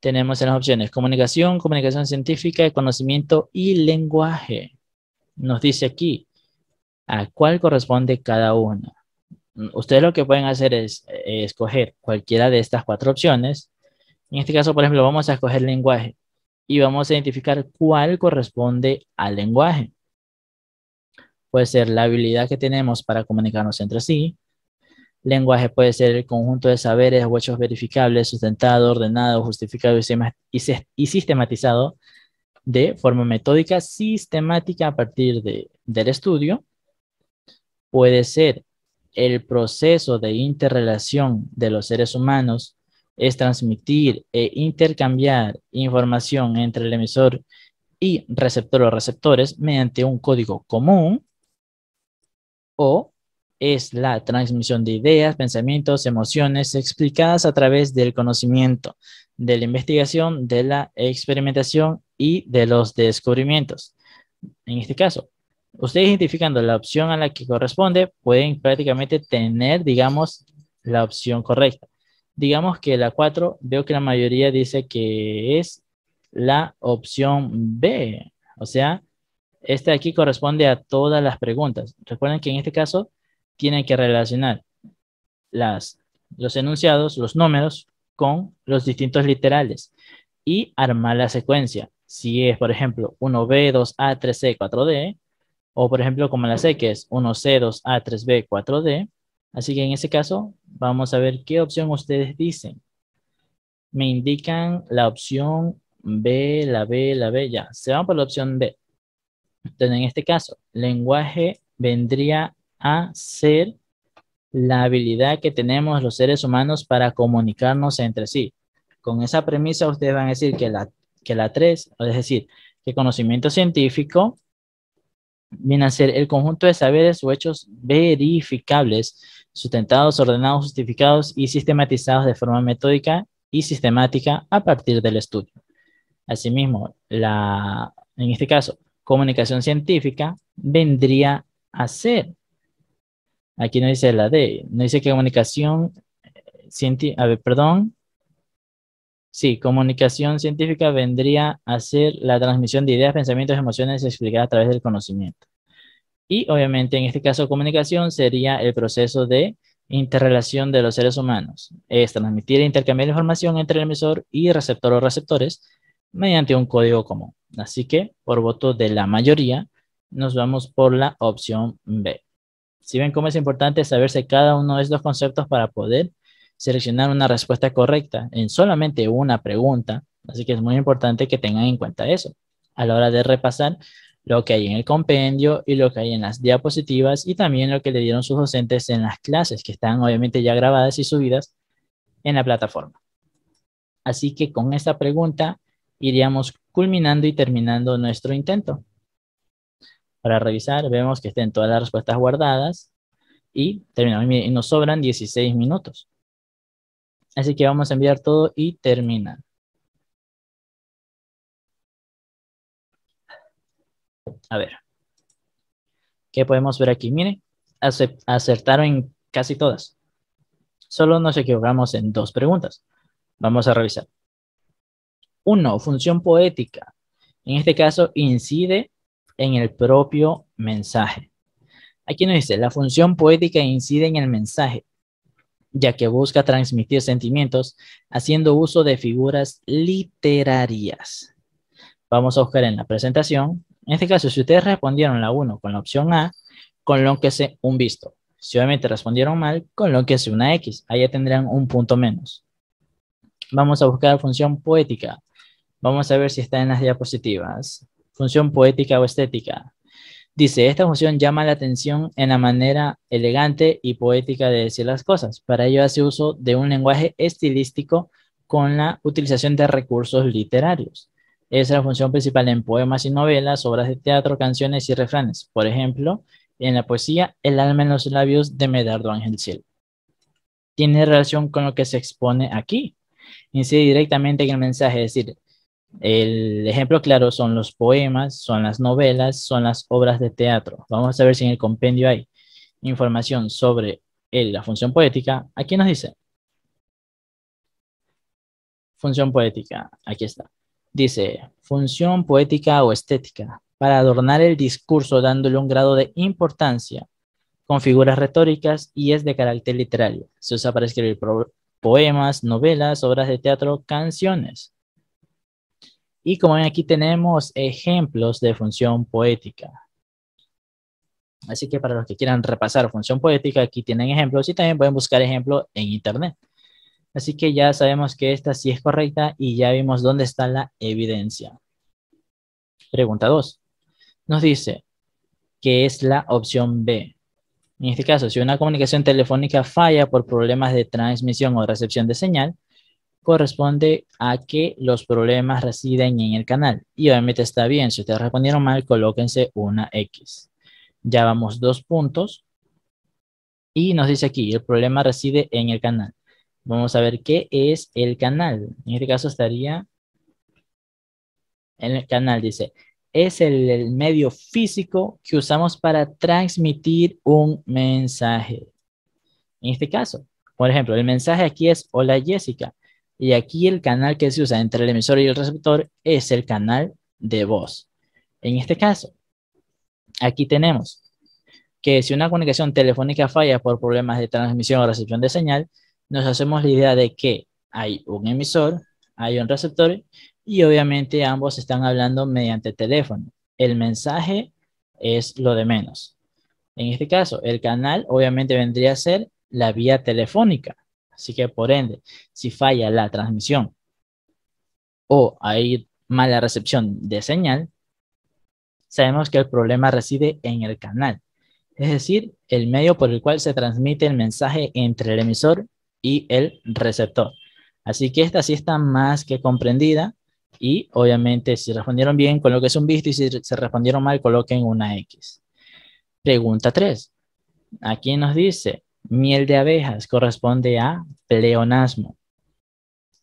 Speaker 1: Tenemos en las opciones comunicación, comunicación científica, conocimiento y lenguaje. Nos dice aquí a cuál corresponde cada una. Mm, ustedes lo que pueden hacer es eh, escoger cualquiera de estas cuatro opciones. En este caso, por ejemplo, vamos a escoger lenguaje y vamos a identificar cuál corresponde al lenguaje. Puede ser la habilidad que tenemos para comunicarnos entre sí. Lenguaje puede ser el conjunto de saberes o hechos verificables, sustentado, ordenado, justificado y sistematizado de forma metódica, sistemática a partir del estudio. Puede ser el proceso de interrelación de los seres humanos es transmitir e intercambiar información entre el emisor y receptor o receptores mediante un código común o es la transmisión de ideas, pensamientos, emociones explicadas a través del conocimiento, de la investigación, de la experimentación y de los descubrimientos. En este caso, Ustedes identificando la opción a la que corresponde, pueden prácticamente tener, digamos, la opción correcta. Digamos que la 4, veo que la mayoría dice que es la opción B. O sea, esta aquí corresponde a todas las preguntas. Recuerden que en este caso tienen que relacionar las, los enunciados, los números, con los distintos literales y armar la secuencia. Si es, por ejemplo, 1B, 2A, 3C, 4D, o por ejemplo, como las X, que es 1, 0, A, 3B, 4D. Así que en ese caso, vamos a ver qué opción ustedes dicen. Me indican la opción B, la B, la B, ya. Se van por la opción B. Entonces, en este caso, lenguaje vendría a ser la habilidad que tenemos los seres humanos para comunicarnos entre sí. Con esa premisa, ustedes van a decir que la, que la 3, es decir, que conocimiento científico viene a ser el conjunto de saberes o hechos verificables, sustentados, ordenados, justificados y sistematizados de forma metódica y sistemática a partir del estudio. Asimismo, la, en este caso, comunicación científica vendría a ser, aquí no dice la D, no dice que comunicación científica, a ver, perdón, Sí, comunicación científica vendría a ser la transmisión de ideas, pensamientos, emociones explicadas a través del conocimiento. Y obviamente en este caso comunicación sería el proceso de interrelación de los seres humanos. Es transmitir e intercambiar información entre el emisor y receptor o receptores mediante un código común. Así que por voto de la mayoría nos vamos por la opción B. Si ven cómo es importante saberse cada uno de estos conceptos para poder seleccionar una respuesta correcta en solamente una pregunta, así que es muy importante que tengan en cuenta eso a la hora de repasar lo que hay en el compendio y lo que hay en las diapositivas y también lo que le dieron sus docentes en las clases que están obviamente ya grabadas y subidas en la plataforma. Así que con esta pregunta iríamos culminando y terminando nuestro intento. Para revisar, vemos que estén todas las respuestas guardadas y terminamos y nos sobran 16 minutos. Así que vamos a enviar todo y termina. A ver. ¿Qué podemos ver aquí? Miren, acertaron en casi todas. Solo nos equivocamos en dos preguntas. Vamos a revisar. Uno, función poética. En este caso, incide en el propio mensaje. Aquí nos dice, la función poética incide en el mensaje ya que busca transmitir sentimientos haciendo uso de figuras literarias. Vamos a buscar en la presentación. En este caso, si ustedes respondieron la 1 con la opción A, con lo que se un visto. Si obviamente respondieron mal, con lo que una X. Allá tendrán un punto menos. Vamos a buscar función poética. Vamos a ver si está en las diapositivas. Función poética o estética. Dice, esta función llama la atención en la manera elegante y poética de decir las cosas. Para ello hace uso de un lenguaje estilístico con la utilización de recursos literarios. Es la función principal en poemas y novelas, obras de teatro, canciones y refranes. Por ejemplo, en la poesía El alma en los labios de Medardo Ángel Cielo. Tiene relación con lo que se expone aquí. Incide directamente en el mensaje, es decir, el ejemplo claro son los poemas, son las novelas, son las obras de teatro. Vamos a ver si en el compendio hay información sobre eh, la función poética. Aquí nos dice. Función poética, aquí está. Dice, función poética o estética, para adornar el discurso dándole un grado de importancia con figuras retóricas y es de carácter literario. Se usa para escribir poemas, novelas, obras de teatro, canciones. Y como ven aquí tenemos ejemplos de función poética. Así que para los que quieran repasar función poética, aquí tienen ejemplos y también pueden buscar ejemplos en internet. Así que ya sabemos que esta sí es correcta y ya vimos dónde está la evidencia. Pregunta 2. Nos dice que es la opción B. En este caso, si una comunicación telefónica falla por problemas de transmisión o recepción de señal, corresponde a que los problemas residen en el canal. Y obviamente está bien, si ustedes respondieron mal, colóquense una X. Ya vamos dos puntos. Y nos dice aquí, el problema reside en el canal. Vamos a ver qué es el canal. En este caso estaría en el canal, dice, es el medio físico que usamos para transmitir un mensaje. En este caso, por ejemplo, el mensaje aquí es, hola Jessica, y aquí el canal que se usa entre el emisor y el receptor es el canal de voz. En este caso, aquí tenemos que si una comunicación telefónica falla por problemas de transmisión o recepción de señal, nos hacemos la idea de que hay un emisor, hay un receptor y obviamente ambos están hablando mediante teléfono. El mensaje es lo de menos. En este caso, el canal obviamente vendría a ser la vía telefónica, Así que por ende, si falla la transmisión o hay mala recepción de señal, sabemos que el problema reside en el canal, es decir, el medio por el cual se transmite el mensaje entre el emisor y el receptor. Así que esta sí está más que comprendida y obviamente si respondieron bien, coloquen un visto y si se respondieron mal, coloquen una X. Pregunta 3. Aquí nos dice, Miel de abejas corresponde a pleonasmo.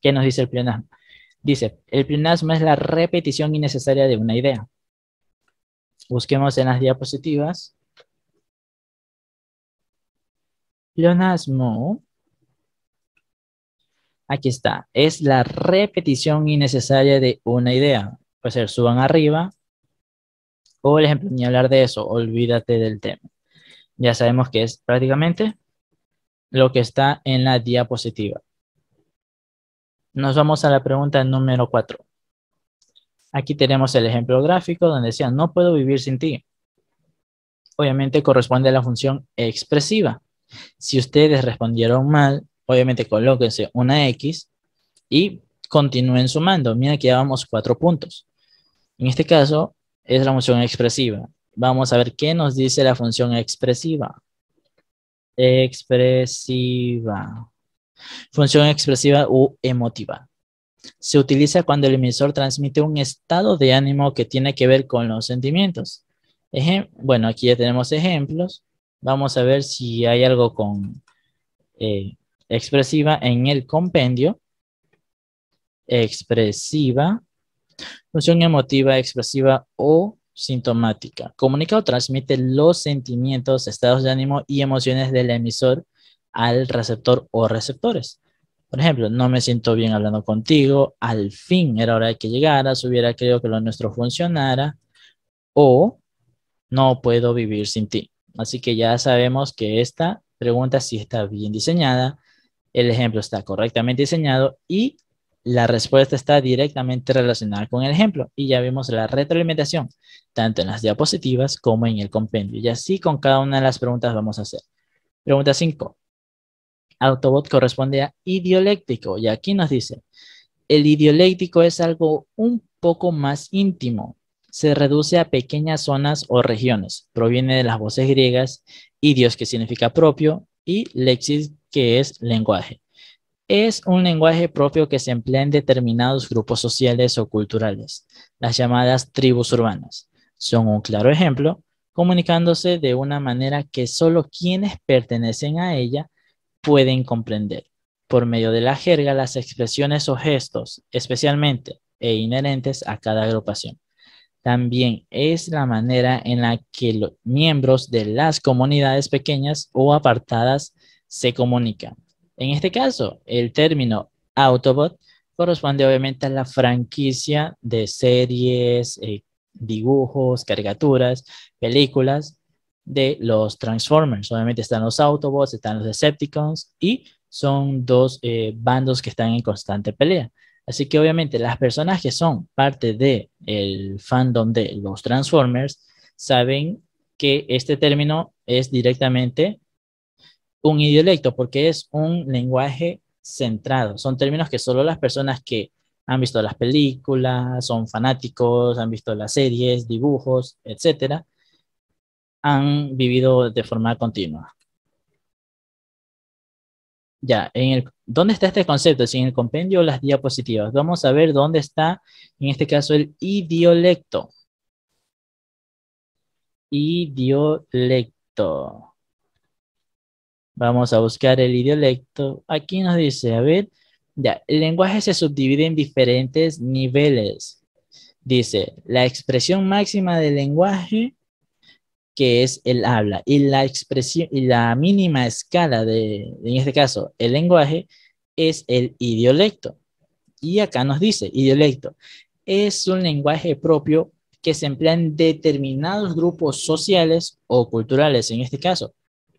Speaker 1: ¿Qué nos dice el pleonasmo? Dice, el pleonasmo es la repetición innecesaria de una idea. Busquemos en las diapositivas. Pleonasmo. Aquí está. Es la repetición innecesaria de una idea. Puede ser suban arriba. O el ejemplo, ni hablar de eso. Olvídate del tema. Ya sabemos que es prácticamente lo que está en la diapositiva. Nos vamos a la pregunta número 4. Aquí tenemos el ejemplo gráfico donde decía, no puedo vivir sin ti. Obviamente corresponde a la función expresiva. Si ustedes respondieron mal, obviamente colóquense una X y continúen sumando. Mira que ya vamos cuatro puntos. En este caso es la función expresiva. Vamos a ver qué nos dice la función expresiva. Expresiva. Función expresiva u emotiva. Se utiliza cuando el emisor transmite un estado de ánimo que tiene que ver con los sentimientos. bueno, aquí ya tenemos ejemplos. Vamos a ver si hay algo con eh, expresiva en el compendio. Expresiva, función emotiva, expresiva o sintomática. Comunicado transmite los sentimientos, estados de ánimo y emociones del emisor al receptor o receptores. Por ejemplo, no me siento bien hablando contigo, al fin era hora de que llegaras, hubiera creído que lo nuestro funcionara, o no puedo vivir sin ti. Así que ya sabemos que esta pregunta sí está bien diseñada, el ejemplo está correctamente diseñado y la respuesta está directamente relacionada con el ejemplo y ya vimos la retroalimentación, tanto en las diapositivas como en el compendio. Y así con cada una de las preguntas vamos a hacer. Pregunta 5. Autobot corresponde a idioléctico y aquí nos dice, el idioléctico es algo un poco más íntimo, se reduce a pequeñas zonas o regiones, proviene de las voces griegas, idios que significa propio y lexis que es lenguaje es un lenguaje propio que se emplea en determinados grupos sociales o culturales, las llamadas tribus urbanas. Son un claro ejemplo, comunicándose de una manera que solo quienes pertenecen a ella pueden comprender. Por medio de la jerga, las expresiones o gestos, especialmente e inherentes a cada agrupación. También es la manera en la que los miembros de las comunidades pequeñas o apartadas se comunican en este caso, el término Autobot corresponde obviamente a la franquicia de series, eh, dibujos, caricaturas, películas de los Transformers. Obviamente están los Autobots, están los Decepticons y son dos eh, bandos que están en constante pelea. Así que obviamente las personas que son parte del el fandom de los Transformers saben que este término es directamente un idiolecto porque es un lenguaje centrado. Son términos que solo las personas que han visto las películas, son fanáticos, han visto las series, dibujos, etcétera, han vivido de forma continua. Ya, en el, ¿dónde está este concepto? Si en el compendio o las diapositivas. Vamos a ver dónde está, en este caso, el idiolecto. Idiolecto. Vamos a buscar el idiolecto. Aquí nos dice, a ver, ya, el lenguaje se subdivide en diferentes niveles. Dice, la expresión máxima del lenguaje, que es el habla, y la expresión y la mínima escala de, en este caso, el lenguaje, es el idiolecto. Y acá nos dice, idiolecto, es un lenguaje propio que se emplea en determinados grupos sociales o culturales, en este caso,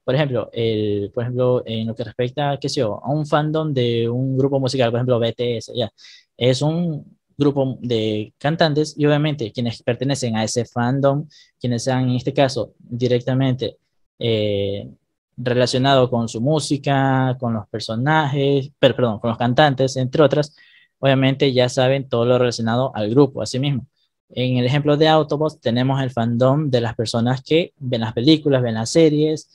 Speaker 1: por ejemplo, el, por ejemplo, en lo que respecta, qué sé yo, a un fandom de un grupo musical, por ejemplo, BTS, ya, es un grupo de cantantes y obviamente quienes pertenecen a ese fandom, quienes sean en este caso directamente eh, relacionados con su música, con los personajes, perdón, con los cantantes, entre otras, obviamente ya saben todo lo relacionado al grupo, así mismo. En el ejemplo de Autobots tenemos el fandom de las personas que ven las películas, ven las series,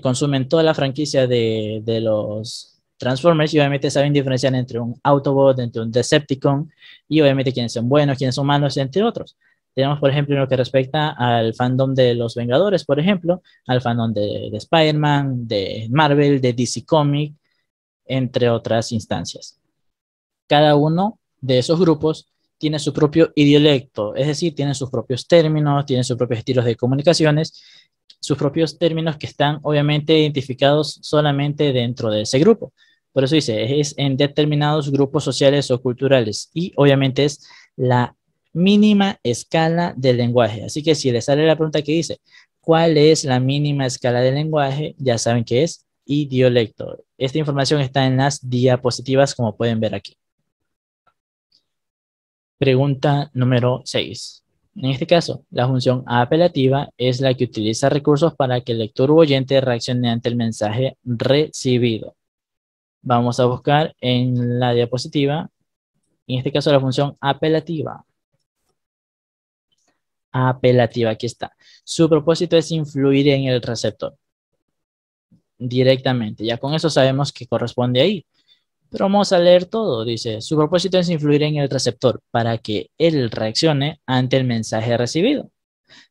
Speaker 1: consumen toda la franquicia de, los Transformers y obviamente saben diferenciar entre un Autobot, entre un Decepticon y obviamente quiénes son buenos, quiénes son malos, entre otros. Tenemos, por ejemplo, en lo que respecta al fandom de los Vengadores, por ejemplo, al fandom de, de Spider-Man, de Marvel, de DC Comics, entre otras instancias. Cada uno de esos grupos tiene su propio idiolecto, es decir, tienen sus propios términos, tienen sus propios estilos de comunicaciones sus propios términos que están obviamente identificados solamente dentro de ese grupo. Por eso dice, es en determinados grupos sociales o culturales y obviamente es la mínima escala del lenguaje. Así que si le sale la pregunta que dice, ¿cuál es la mínima escala del lenguaje? Ya saben que es idiolecto. Esta información está en las diapositivas como pueden ver aquí. Pregunta número 6. En este caso, la función apelativa es la que utiliza recursos para que el lector u oyente reaccione ante el mensaje recibido. Vamos a buscar en la diapositiva, en este caso la función apelativa. Apelativa, aquí está. Su propósito es influir en el receptor directamente. Ya con eso sabemos que corresponde ahí. Pero vamos a leer todo, dice. Su propósito es influir en el receptor para que él reaccione ante el mensaje recibido.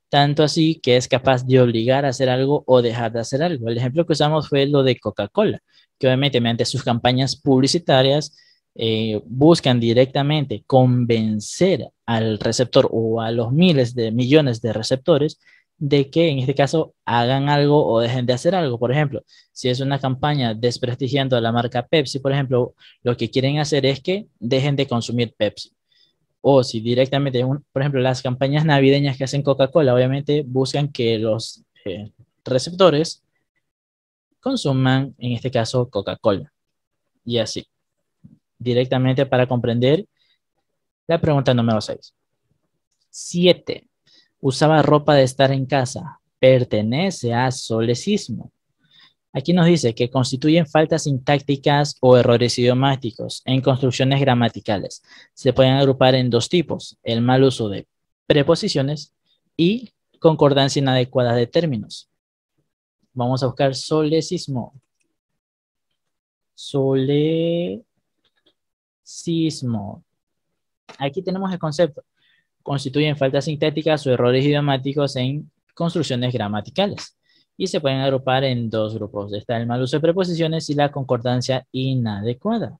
Speaker 1: Tanto así que es capaz de obligar a hacer algo o dejar de hacer algo. El ejemplo que usamos fue lo de Coca-Cola, que obviamente mediante sus campañas publicitarias eh, buscan directamente convencer al receptor o a los miles de millones de receptores de que en este caso hagan algo o dejen de hacer algo. Por ejemplo, si es una campaña desprestigiando a la marca Pepsi, por ejemplo, lo que quieren hacer es que dejen de consumir Pepsi. O si directamente, por ejemplo, las campañas navideñas que hacen Coca-Cola, obviamente buscan que los eh, receptores consuman, en este caso, Coca-Cola. Y así, directamente para comprender la pregunta número 6. 7 usaba ropa de estar en casa, pertenece a solecismo. Aquí nos dice que constituyen faltas sintácticas o errores idiomáticos en construcciones gramaticales. Se pueden agrupar en dos tipos, el mal uso de preposiciones y concordancia inadecuada de términos. Vamos a buscar solecismo. Solecismo. Aquí tenemos el concepto constituyen faltas sintéticas o errores idiomáticos en construcciones gramaticales y se pueden agrupar en dos grupos. Está el mal uso de preposiciones y la concordancia inadecuada.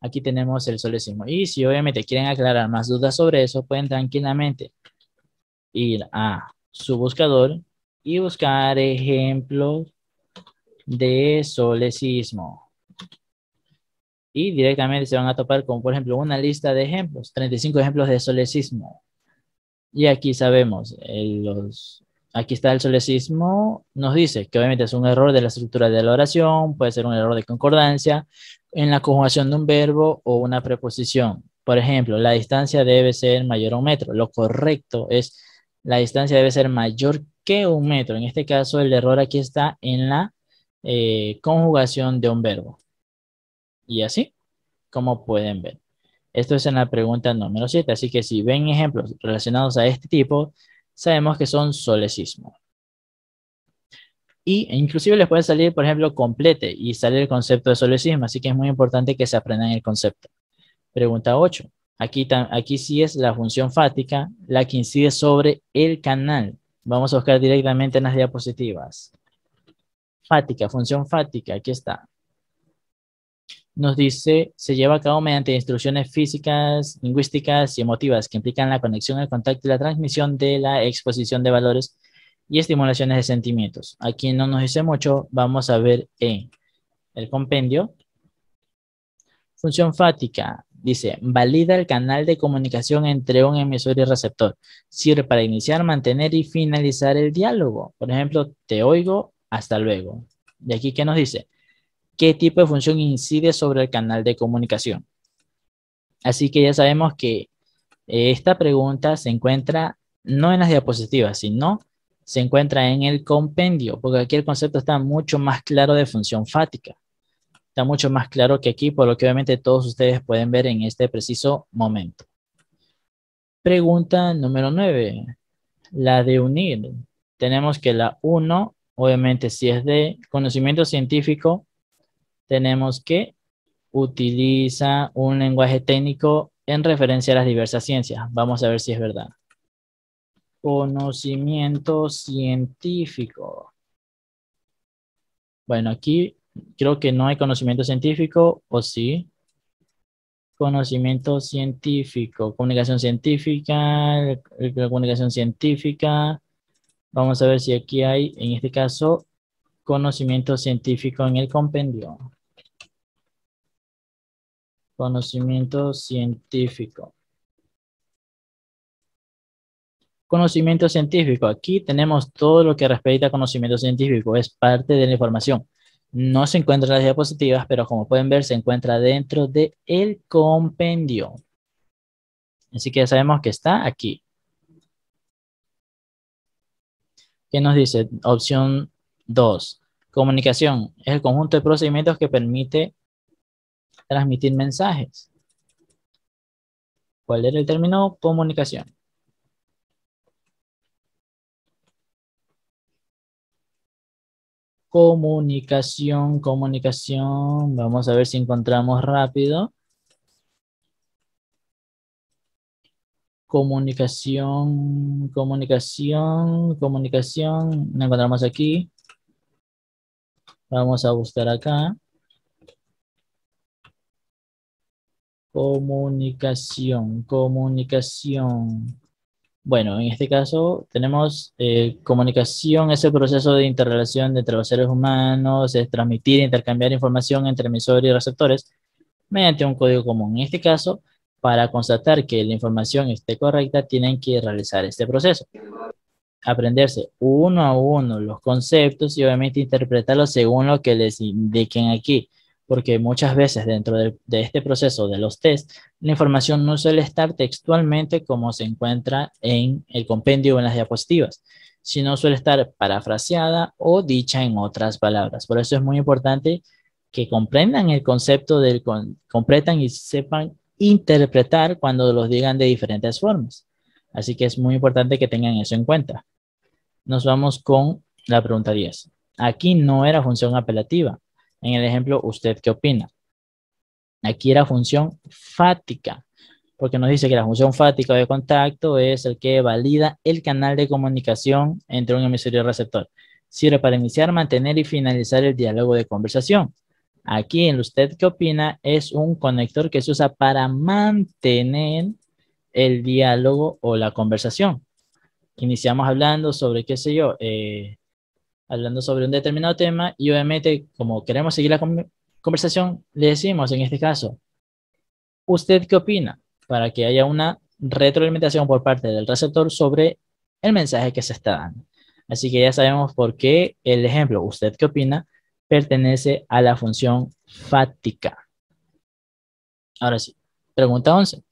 Speaker 1: Aquí tenemos el solecismo. Y si obviamente quieren aclarar más dudas sobre eso, pueden tranquilamente ir a su buscador y buscar ejemplos de solecismo y directamente se van a topar con, por ejemplo, una lista de ejemplos, 35 ejemplos de solecismo. Y aquí sabemos, los, aquí está el solecismo, nos dice que obviamente es un error de la estructura de la oración, puede ser un error de concordancia, en la conjugación de un verbo o una preposición. Por ejemplo, la distancia debe ser mayor a un metro. Lo correcto es la distancia debe ser mayor que un metro. En este caso, el error aquí está en la eh, conjugación de un verbo y así, como pueden ver. Esto es en la pregunta número 7, así que si ven ejemplos relacionados a este tipo, sabemos que son solecismo Y inclusive les puede salir, por ejemplo, complete y sale el concepto de solecismo, así que es muy importante que se aprendan el concepto. Pregunta 8. Aquí, aquí sí es la función fática la que incide sobre el canal. Vamos a buscar directamente en las diapositivas. Fática, función fática, aquí está nos dice, se lleva a cabo mediante instrucciones físicas, lingüísticas y emotivas que implican la conexión, el contacto y la transmisión de la exposición de valores y estimulaciones de sentimientos. Aquí no nos dice mucho, vamos a ver en el compendio. Función fática, dice, valida el canal de comunicación entre un emisor y receptor. Sirve para iniciar, mantener y finalizar el diálogo. Por ejemplo, te oigo, hasta luego. ¿Y aquí qué nos dice? qué tipo de función incide sobre el canal de comunicación. Así que ya sabemos que eh, esta pregunta se encuentra no en las diapositivas, sino se encuentra en el compendio, porque aquí el concepto está mucho más claro de función fática. Está mucho más claro que aquí, por lo que obviamente todos ustedes pueden ver en este preciso momento. Pregunta número 9, la de unir. Tenemos que la 1, obviamente si es de conocimiento científico, tenemos que utiliza un lenguaje técnico en referencia a las diversas ciencias. Vamos a ver si es verdad. Conocimiento científico. Bueno, aquí creo que no hay conocimiento científico, ¿o sí? Conocimiento científico, comunicación científica, comunicación científica. Vamos a ver si aquí hay, en este caso, conocimiento científico en el compendio. Conocimiento científico. Conocimiento científico. Aquí tenemos todo lo que respecta a conocimiento científico. Es parte de la información. No se encuentra en las diapositivas, pero como pueden ver, se encuentra dentro del el compendio. Así que sabemos que está aquí. ¿Qué nos dice? Opción 2. Comunicación es el conjunto de procedimientos que permite transmitir mensajes. ¿Cuál era el término? Comunicación. Comunicación, comunicación. Vamos a ver si encontramos rápido. Comunicación, comunicación, comunicación. La encontramos aquí. Vamos a buscar acá. Comunicación, comunicación. Bueno, en este caso tenemos eh, comunicación, ese proceso de interrelación entre los seres humanos, es transmitir e intercambiar información entre emisores y receptores mediante un código común. En este caso, para constatar que la información esté correcta, tienen que realizar este proceso. Aprenderse uno a uno los conceptos y obviamente interpretarlos según lo que les indiquen aquí porque muchas veces dentro de, este proceso de los test, la información no suele estar textualmente como se encuentra en el compendio o en las diapositivas, sino suele estar parafraseada o dicha en otras palabras. Por eso es muy importante que comprendan el concepto del completan y sepan interpretar cuando los digan de diferentes formas. Así que es muy importante que tengan eso en cuenta. Nos vamos con la pregunta 10. Aquí no era función apelativa, en el ejemplo, ¿usted qué opina? Aquí era función fática, porque nos dice que la función fática de contacto es el que valida el canal de comunicación entre un emisor y receptor. Sirve para iniciar, mantener y finalizar el diálogo de conversación. Aquí en usted qué opina es un conector que se usa para mantener el diálogo o la conversación. Iniciamos hablando sobre, qué sé yo, eh, hablando sobre un determinado tema y obviamente como queremos seguir la conversación, le decimos en este caso, ¿usted qué opina? Para que haya una retroalimentación por parte del receptor sobre el mensaje que se está dando. Así que ya sabemos por qué el ejemplo, ¿usted qué opina? pertenece a la función fática. Ahora sí, pregunta 11.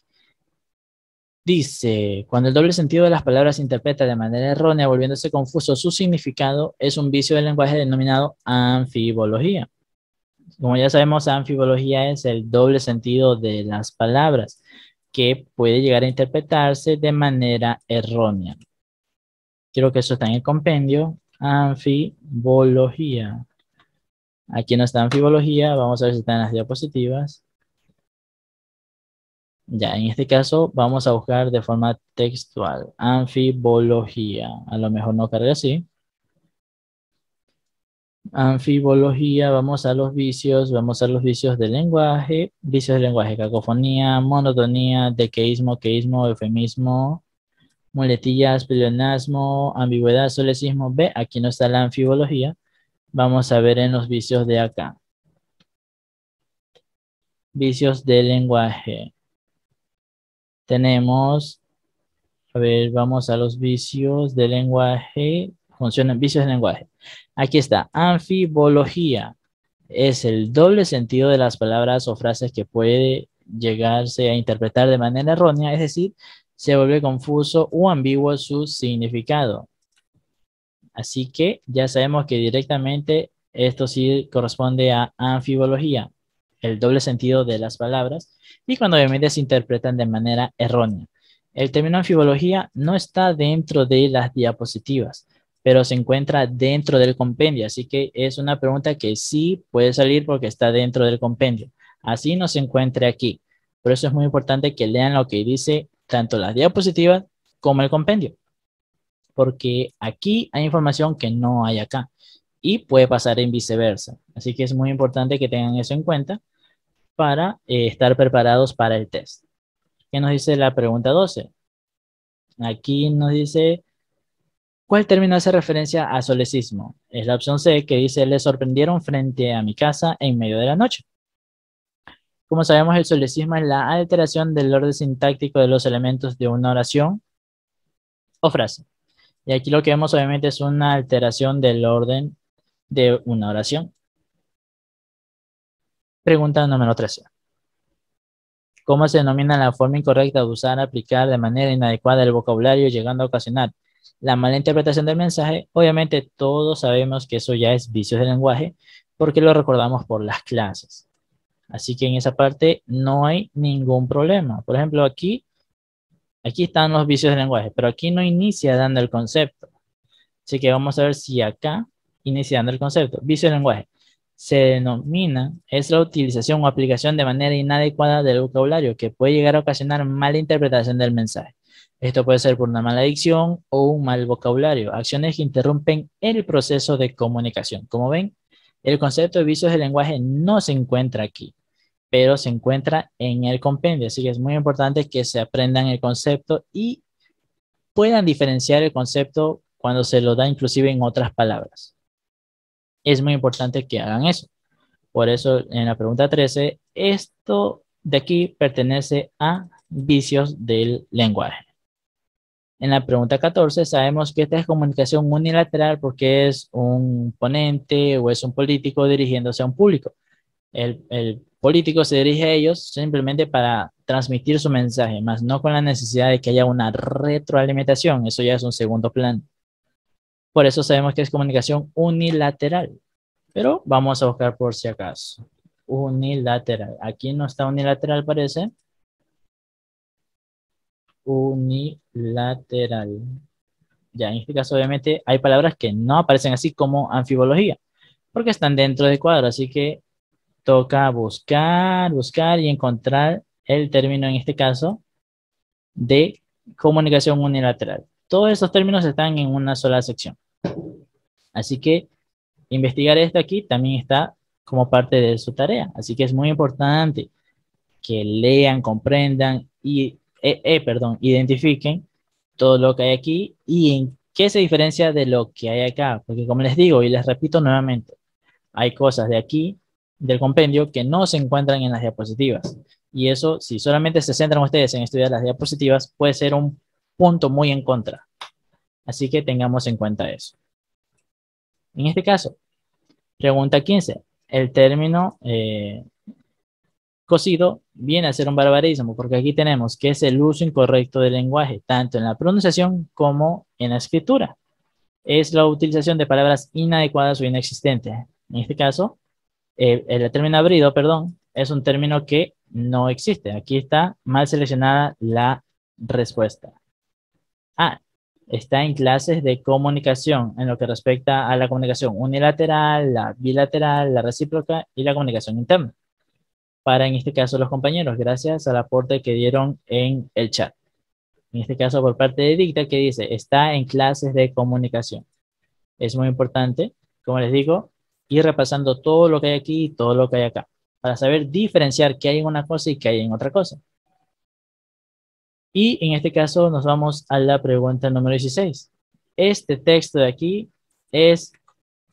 Speaker 1: Dice, cuando el doble sentido de las palabras se interpreta de manera errónea, volviéndose confuso su significado, es un vicio del lenguaje denominado anfibología. Como ya sabemos, anfibología es el doble sentido de las palabras, que puede llegar a interpretarse de manera errónea. Creo que eso está en el compendio. Anfibología. Aquí no está anfibología, vamos a ver si están en las diapositivas. Ya, en este caso vamos a buscar de forma textual, anfibología. A lo mejor no carga así. Anfibología, vamos a los vicios, vamos a los vicios del lenguaje, vicios del lenguaje, cacofonía, monotonía, dequeísmo, queísmo, eufemismo, muletillas, pleonasmo, ambigüedad, solecismo. B, aquí no está la anfibología. Vamos a ver en los vicios de acá. Vicios del lenguaje tenemos, a ver, vamos a los vicios del lenguaje, funcionan vicios de lenguaje. Aquí está, anfibología. Es el doble sentido de las palabras o frases que puede llegarse a interpretar de manera errónea, es decir, se vuelve confuso o ambiguo su significado. Así que ya sabemos que directamente esto sí corresponde a anfibología el doble sentido de las palabras y cuando obviamente se interpretan de manera errónea. El término anfibología no está dentro de las diapositivas, pero se encuentra dentro del compendio, así que es una pregunta que sí puede salir porque está dentro del compendio. Así no se encuentre aquí. Por eso es muy importante que lean lo que dice tanto las diapositivas como el compendio, porque aquí hay información que no hay acá y puede pasar en viceversa. Así que es muy importante que tengan eso en cuenta para eh, estar preparados para el test. ¿Qué nos dice la pregunta 12? Aquí nos dice, ¿cuál término hace referencia a solecismo? Es la opción C que dice, le sorprendieron frente a mi casa en medio de la noche. Como sabemos, el solecismo es la alteración del orden sintáctico de los elementos de una oración o frase. Y aquí lo que vemos obviamente es una alteración del orden de una oración. Pregunta número 13. ¿Cómo se denomina la forma incorrecta de usar, aplicar de manera inadecuada el vocabulario llegando a ocasionar la mala interpretación del mensaje? Obviamente todos sabemos que eso ya es vicio del lenguaje porque lo recordamos por las clases. Así que en esa parte no hay ningún problema. Por ejemplo, aquí, aquí están los vicios del lenguaje, pero aquí no inicia dando el concepto. Así que vamos a ver si acá iniciando el concepto. Vicio del lenguaje se denomina es la utilización o aplicación de manera inadecuada del vocabulario que puede llegar a ocasionar mala interpretación del mensaje. Esto puede ser por una mala dicción o un mal vocabulario, acciones que interrumpen el proceso de comunicación. Como ven, el concepto de vicios del lenguaje no se encuentra aquí, pero se encuentra en el compendio, así que es muy importante que se aprendan el concepto y puedan diferenciar el concepto cuando se lo da inclusive en otras palabras es muy importante que hagan eso. Por eso, en la pregunta 13, esto de aquí pertenece a vicios del lenguaje. En la pregunta 14 sabemos que esta es comunicación unilateral porque es un ponente o es un político dirigiéndose a un público. El, político se dirige a ellos simplemente para transmitir su mensaje, más no con la necesidad de que haya una retroalimentación. Eso ya es un segundo plan. Por eso sabemos que es comunicación unilateral. Pero vamos a buscar por si acaso. Unilateral. Aquí no está unilateral, parece. Unilateral. Ya, en este caso, obviamente, hay palabras que no aparecen así como anfibología, porque están dentro del cuadro. Así que toca buscar, buscar y encontrar el término, en este caso, de comunicación unilateral. Todos esos términos están en una sola sección. Así que investigar esto aquí también está como parte de su tarea. Así que es muy importante que lean, comprendan y, eh, eh, perdón, identifiquen todo lo que hay aquí y en qué se diferencia de lo que hay acá. Porque como les digo y les repito nuevamente, hay cosas de aquí, del compendio, que no se encuentran en las diapositivas. Y eso, si solamente se centran ustedes en estudiar las diapositivas, puede ser un punto muy en contra. Así que tengamos en cuenta eso. En este caso, pregunta 15. El término eh, cocido viene a ser un barbarismo, porque aquí tenemos que es el uso incorrecto del lenguaje, tanto en la pronunciación como en la escritura. Es la utilización de palabras inadecuadas o inexistentes. En este caso, eh, el término abrido, perdón, es un término que no existe. Aquí está mal seleccionada la respuesta. Ah, está en clases de comunicación en lo que respecta a la comunicación unilateral, la bilateral, la recíproca y la comunicación interna. Para en este caso los compañeros, gracias al aporte que dieron en el chat. En este caso por parte de Dicta que dice, está en clases de comunicación. Es muy importante, como les digo, ir repasando todo lo que hay aquí y todo lo que hay acá, para saber diferenciar qué hay en una cosa y qué hay en otra cosa. Y en este caso nos vamos a la pregunta número 16. Este texto de aquí es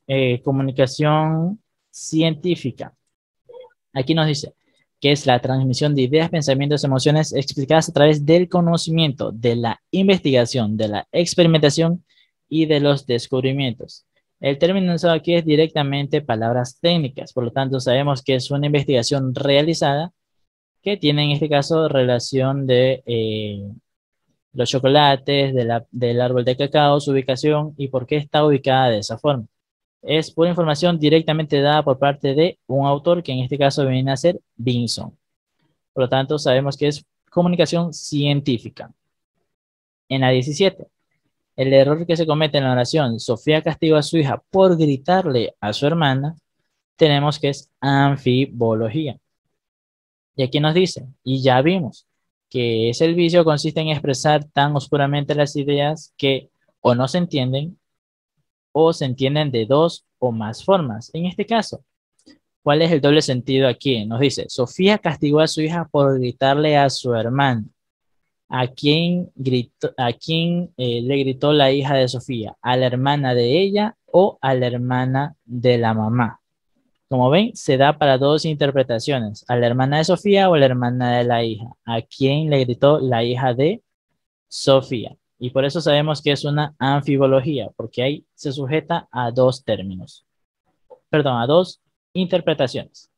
Speaker 1: eh, comunicación científica. Aquí nos dice que es la transmisión de ideas, pensamientos, emociones explicadas a través del conocimiento, de la investigación, de la experimentación y de los descubrimientos. El término usado aquí es directamente palabras técnicas, por lo tanto sabemos que es una investigación realizada que tiene en este caso relación de eh, los chocolates, del árbol de cacao, su ubicación y por qué está ubicada de esa forma. Es pura información directamente dada por parte de un autor que en este caso viene a ser Vinson. Por lo tanto, sabemos que es comunicación científica. En la 17, el error que se comete en la oración, Sofía castiga a su hija por gritarle a su hermana, tenemos que es anfibología. Y aquí nos dice, y ya vimos, que ese vicio consiste en expresar tan oscuramente las ideas que o no se entienden o se entienden de dos o más formas. En este caso, ¿cuál es el doble sentido aquí? Nos dice, Sofía castigó a su hija por gritarle a su hermano. ¿A quién, a eh, le gritó la hija de Sofía? ¿A la hermana de ella o a la hermana de la mamá? Como ven, se da para dos interpretaciones, a la hermana de Sofía o a la hermana de la hija, a quien le gritó la hija de Sofía. Y por eso sabemos que es una anfibología, porque ahí se sujeta a dos términos, perdón, a dos interpretaciones.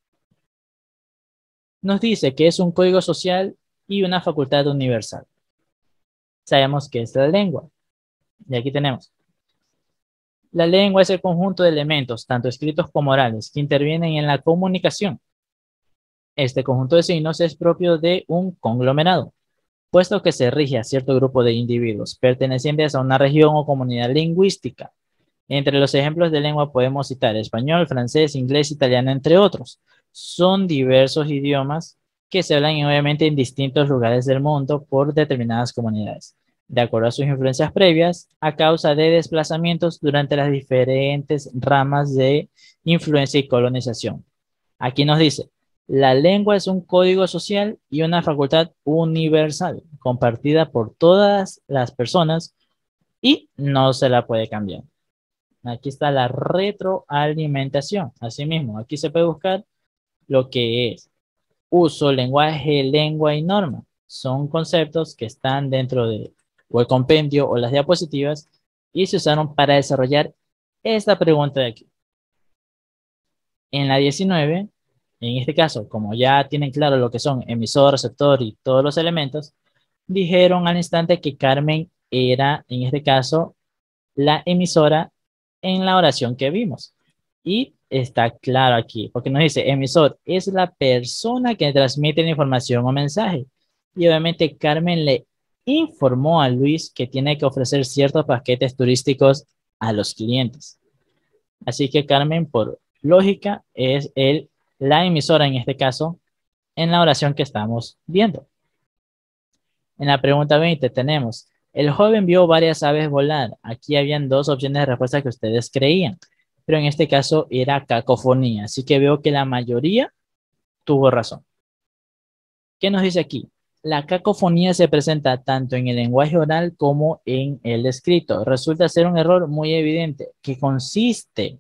Speaker 1: Nos dice que es un código social y una facultad universal. Sabemos que es la lengua. Y aquí tenemos la lengua es el conjunto de elementos, tanto escritos como orales, que intervienen en la comunicación. Este conjunto de signos es propio de un conglomerado, puesto que se rige a cierto grupo de individuos pertenecientes a una región o comunidad lingüística. Entre los ejemplos de lengua podemos citar español, francés, inglés, italiano, entre otros. Son diversos idiomas que se hablan obviamente en distintos lugares del mundo por determinadas comunidades de acuerdo a sus influencias previas, a causa de desplazamientos durante las diferentes ramas de influencia y colonización. Aquí nos dice, la lengua es un código social y una facultad universal, compartida por todas las personas y no se la puede cambiar. Aquí está la retroalimentación. Asimismo, aquí se puede buscar lo que es uso, lenguaje, lengua y norma. Son conceptos que están dentro de o el compendio o las diapositivas y se usaron para desarrollar esta pregunta de aquí. En la 19, en este caso, como ya tienen claro lo que son emisor, receptor y todos los elementos, dijeron al instante que Carmen era, en este caso, la emisora en la oración que vimos. Y está claro aquí, porque nos dice, emisor es la persona que transmite la información o mensaje. Y obviamente Carmen le informó a Luis que tiene que ofrecer ciertos paquetes turísticos a los clientes. Así que Carmen, por lógica, es el, la emisora en este caso en la oración que estamos viendo. En la pregunta 20 tenemos, el joven vio varias aves volar. Aquí habían dos opciones de respuesta que ustedes creían, pero en este caso era cacofonía. Así que veo que la mayoría tuvo razón. ¿Qué nos dice aquí? La cacofonía se presenta tanto en el lenguaje oral como en el escrito. Resulta ser un error muy evidente que consiste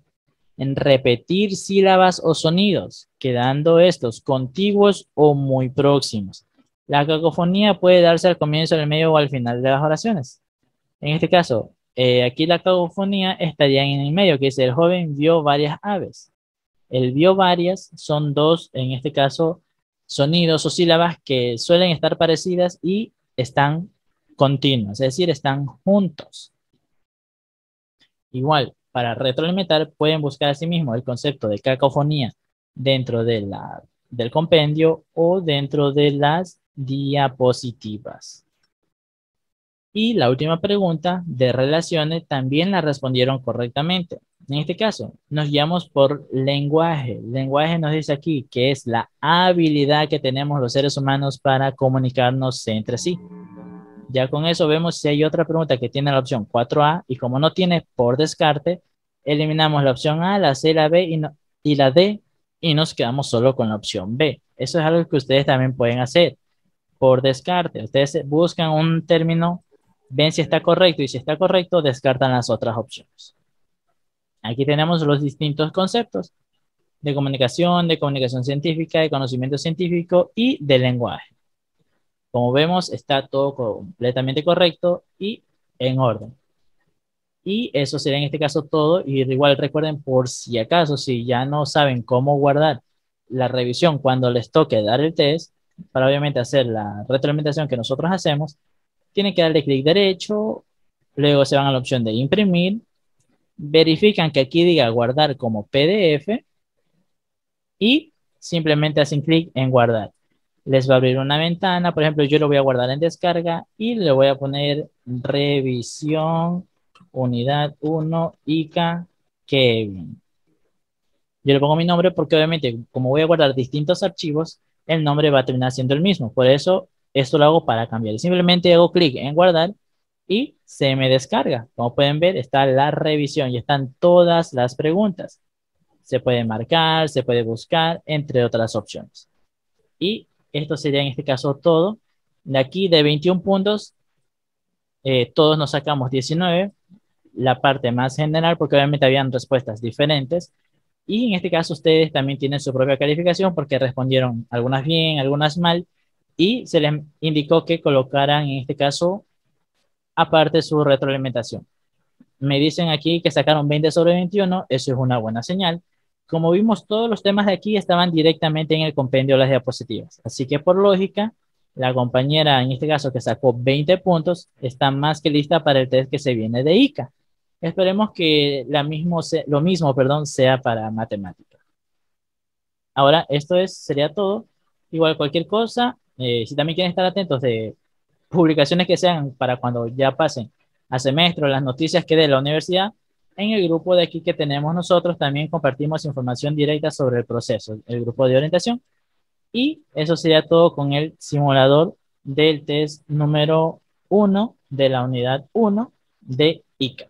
Speaker 1: en repetir sílabas o sonidos, quedando estos contiguos o muy próximos. La cacofonía puede darse al comienzo, al medio o al final de las oraciones. En este caso, eh, aquí la cacofonía estaría en el medio, que es el joven vio varias aves. El vio varias son dos, en este caso, sonidos o sílabas que suelen estar parecidas y están continuas, es decir, están juntos. Igual, para retroalimentar pueden buscar asimismo el concepto de cacofonía dentro del compendio o dentro de las diapositivas. Y la última pregunta de relaciones también la respondieron correctamente en este caso, nos guiamos por lenguaje. Lenguaje nos dice aquí que es la habilidad que tenemos los seres humanos para comunicarnos entre sí. Ya con eso vemos si hay otra pregunta que tiene la opción 4A y como no tiene por descarte, eliminamos la opción A, la C, la B y, y la D y nos quedamos solo con la opción B. Eso es algo que ustedes también pueden hacer por descarte. Ustedes buscan un término, ven si está correcto y si está correcto, descartan las otras opciones. Aquí tenemos los distintos conceptos de comunicación, de comunicación científica, de conocimiento científico y de lenguaje. Como vemos, está todo completamente correcto y en orden. Y eso sería en este caso todo. Y igual recuerden, por si acaso, si ya no saben cómo guardar la revisión cuando les toque dar el test, para obviamente hacer la retroalimentación que nosotros hacemos, tienen que darle clic derecho, luego se van a la opción de imprimir verifican que aquí diga guardar como PDF y simplemente hacen clic en guardar. Les va a abrir una ventana, por ejemplo, yo lo voy a guardar en descarga y le voy a poner revisión unidad 1 ICA Kevin. Yo le pongo mi nombre porque obviamente como voy a guardar distintos archivos, el nombre va a terminar siendo el mismo. Por eso esto lo hago para cambiar. Simplemente hago clic en guardar y se me descarga. Como pueden ver, está la revisión y están todas las preguntas. Se puede marcar, se puede buscar, entre otras opciones. Y esto sería en este caso todo. De aquí, de 21 puntos, eh, todos nos sacamos 19, la parte más general, porque obviamente habían respuestas diferentes. Y en este caso ustedes también tienen su propia calificación porque respondieron algunas bien, algunas mal, y se les indicó que colocaran en este caso aparte su retroalimentación. Me dicen aquí que sacaron 20 sobre 21, eso es una buena señal. Como vimos, todos los temas de aquí estaban directamente en el compendio de las diapositivas. Así que por lógica, la compañera, en este caso, que sacó 20 puntos, está más que lista para el test que se viene de ICA. Esperemos que lo mismo sea para matemáticas. Ahora, esto es, sería todo. Igual cualquier cosa, eh, si también quieren estar atentos de publicaciones que sean para cuando ya pasen a semestre, las noticias que de la universidad, en el grupo de aquí que tenemos nosotros también compartimos información directa sobre el proceso, el grupo de orientación. Y eso sería todo con el simulador del test número 1 de la unidad 1 de ICA.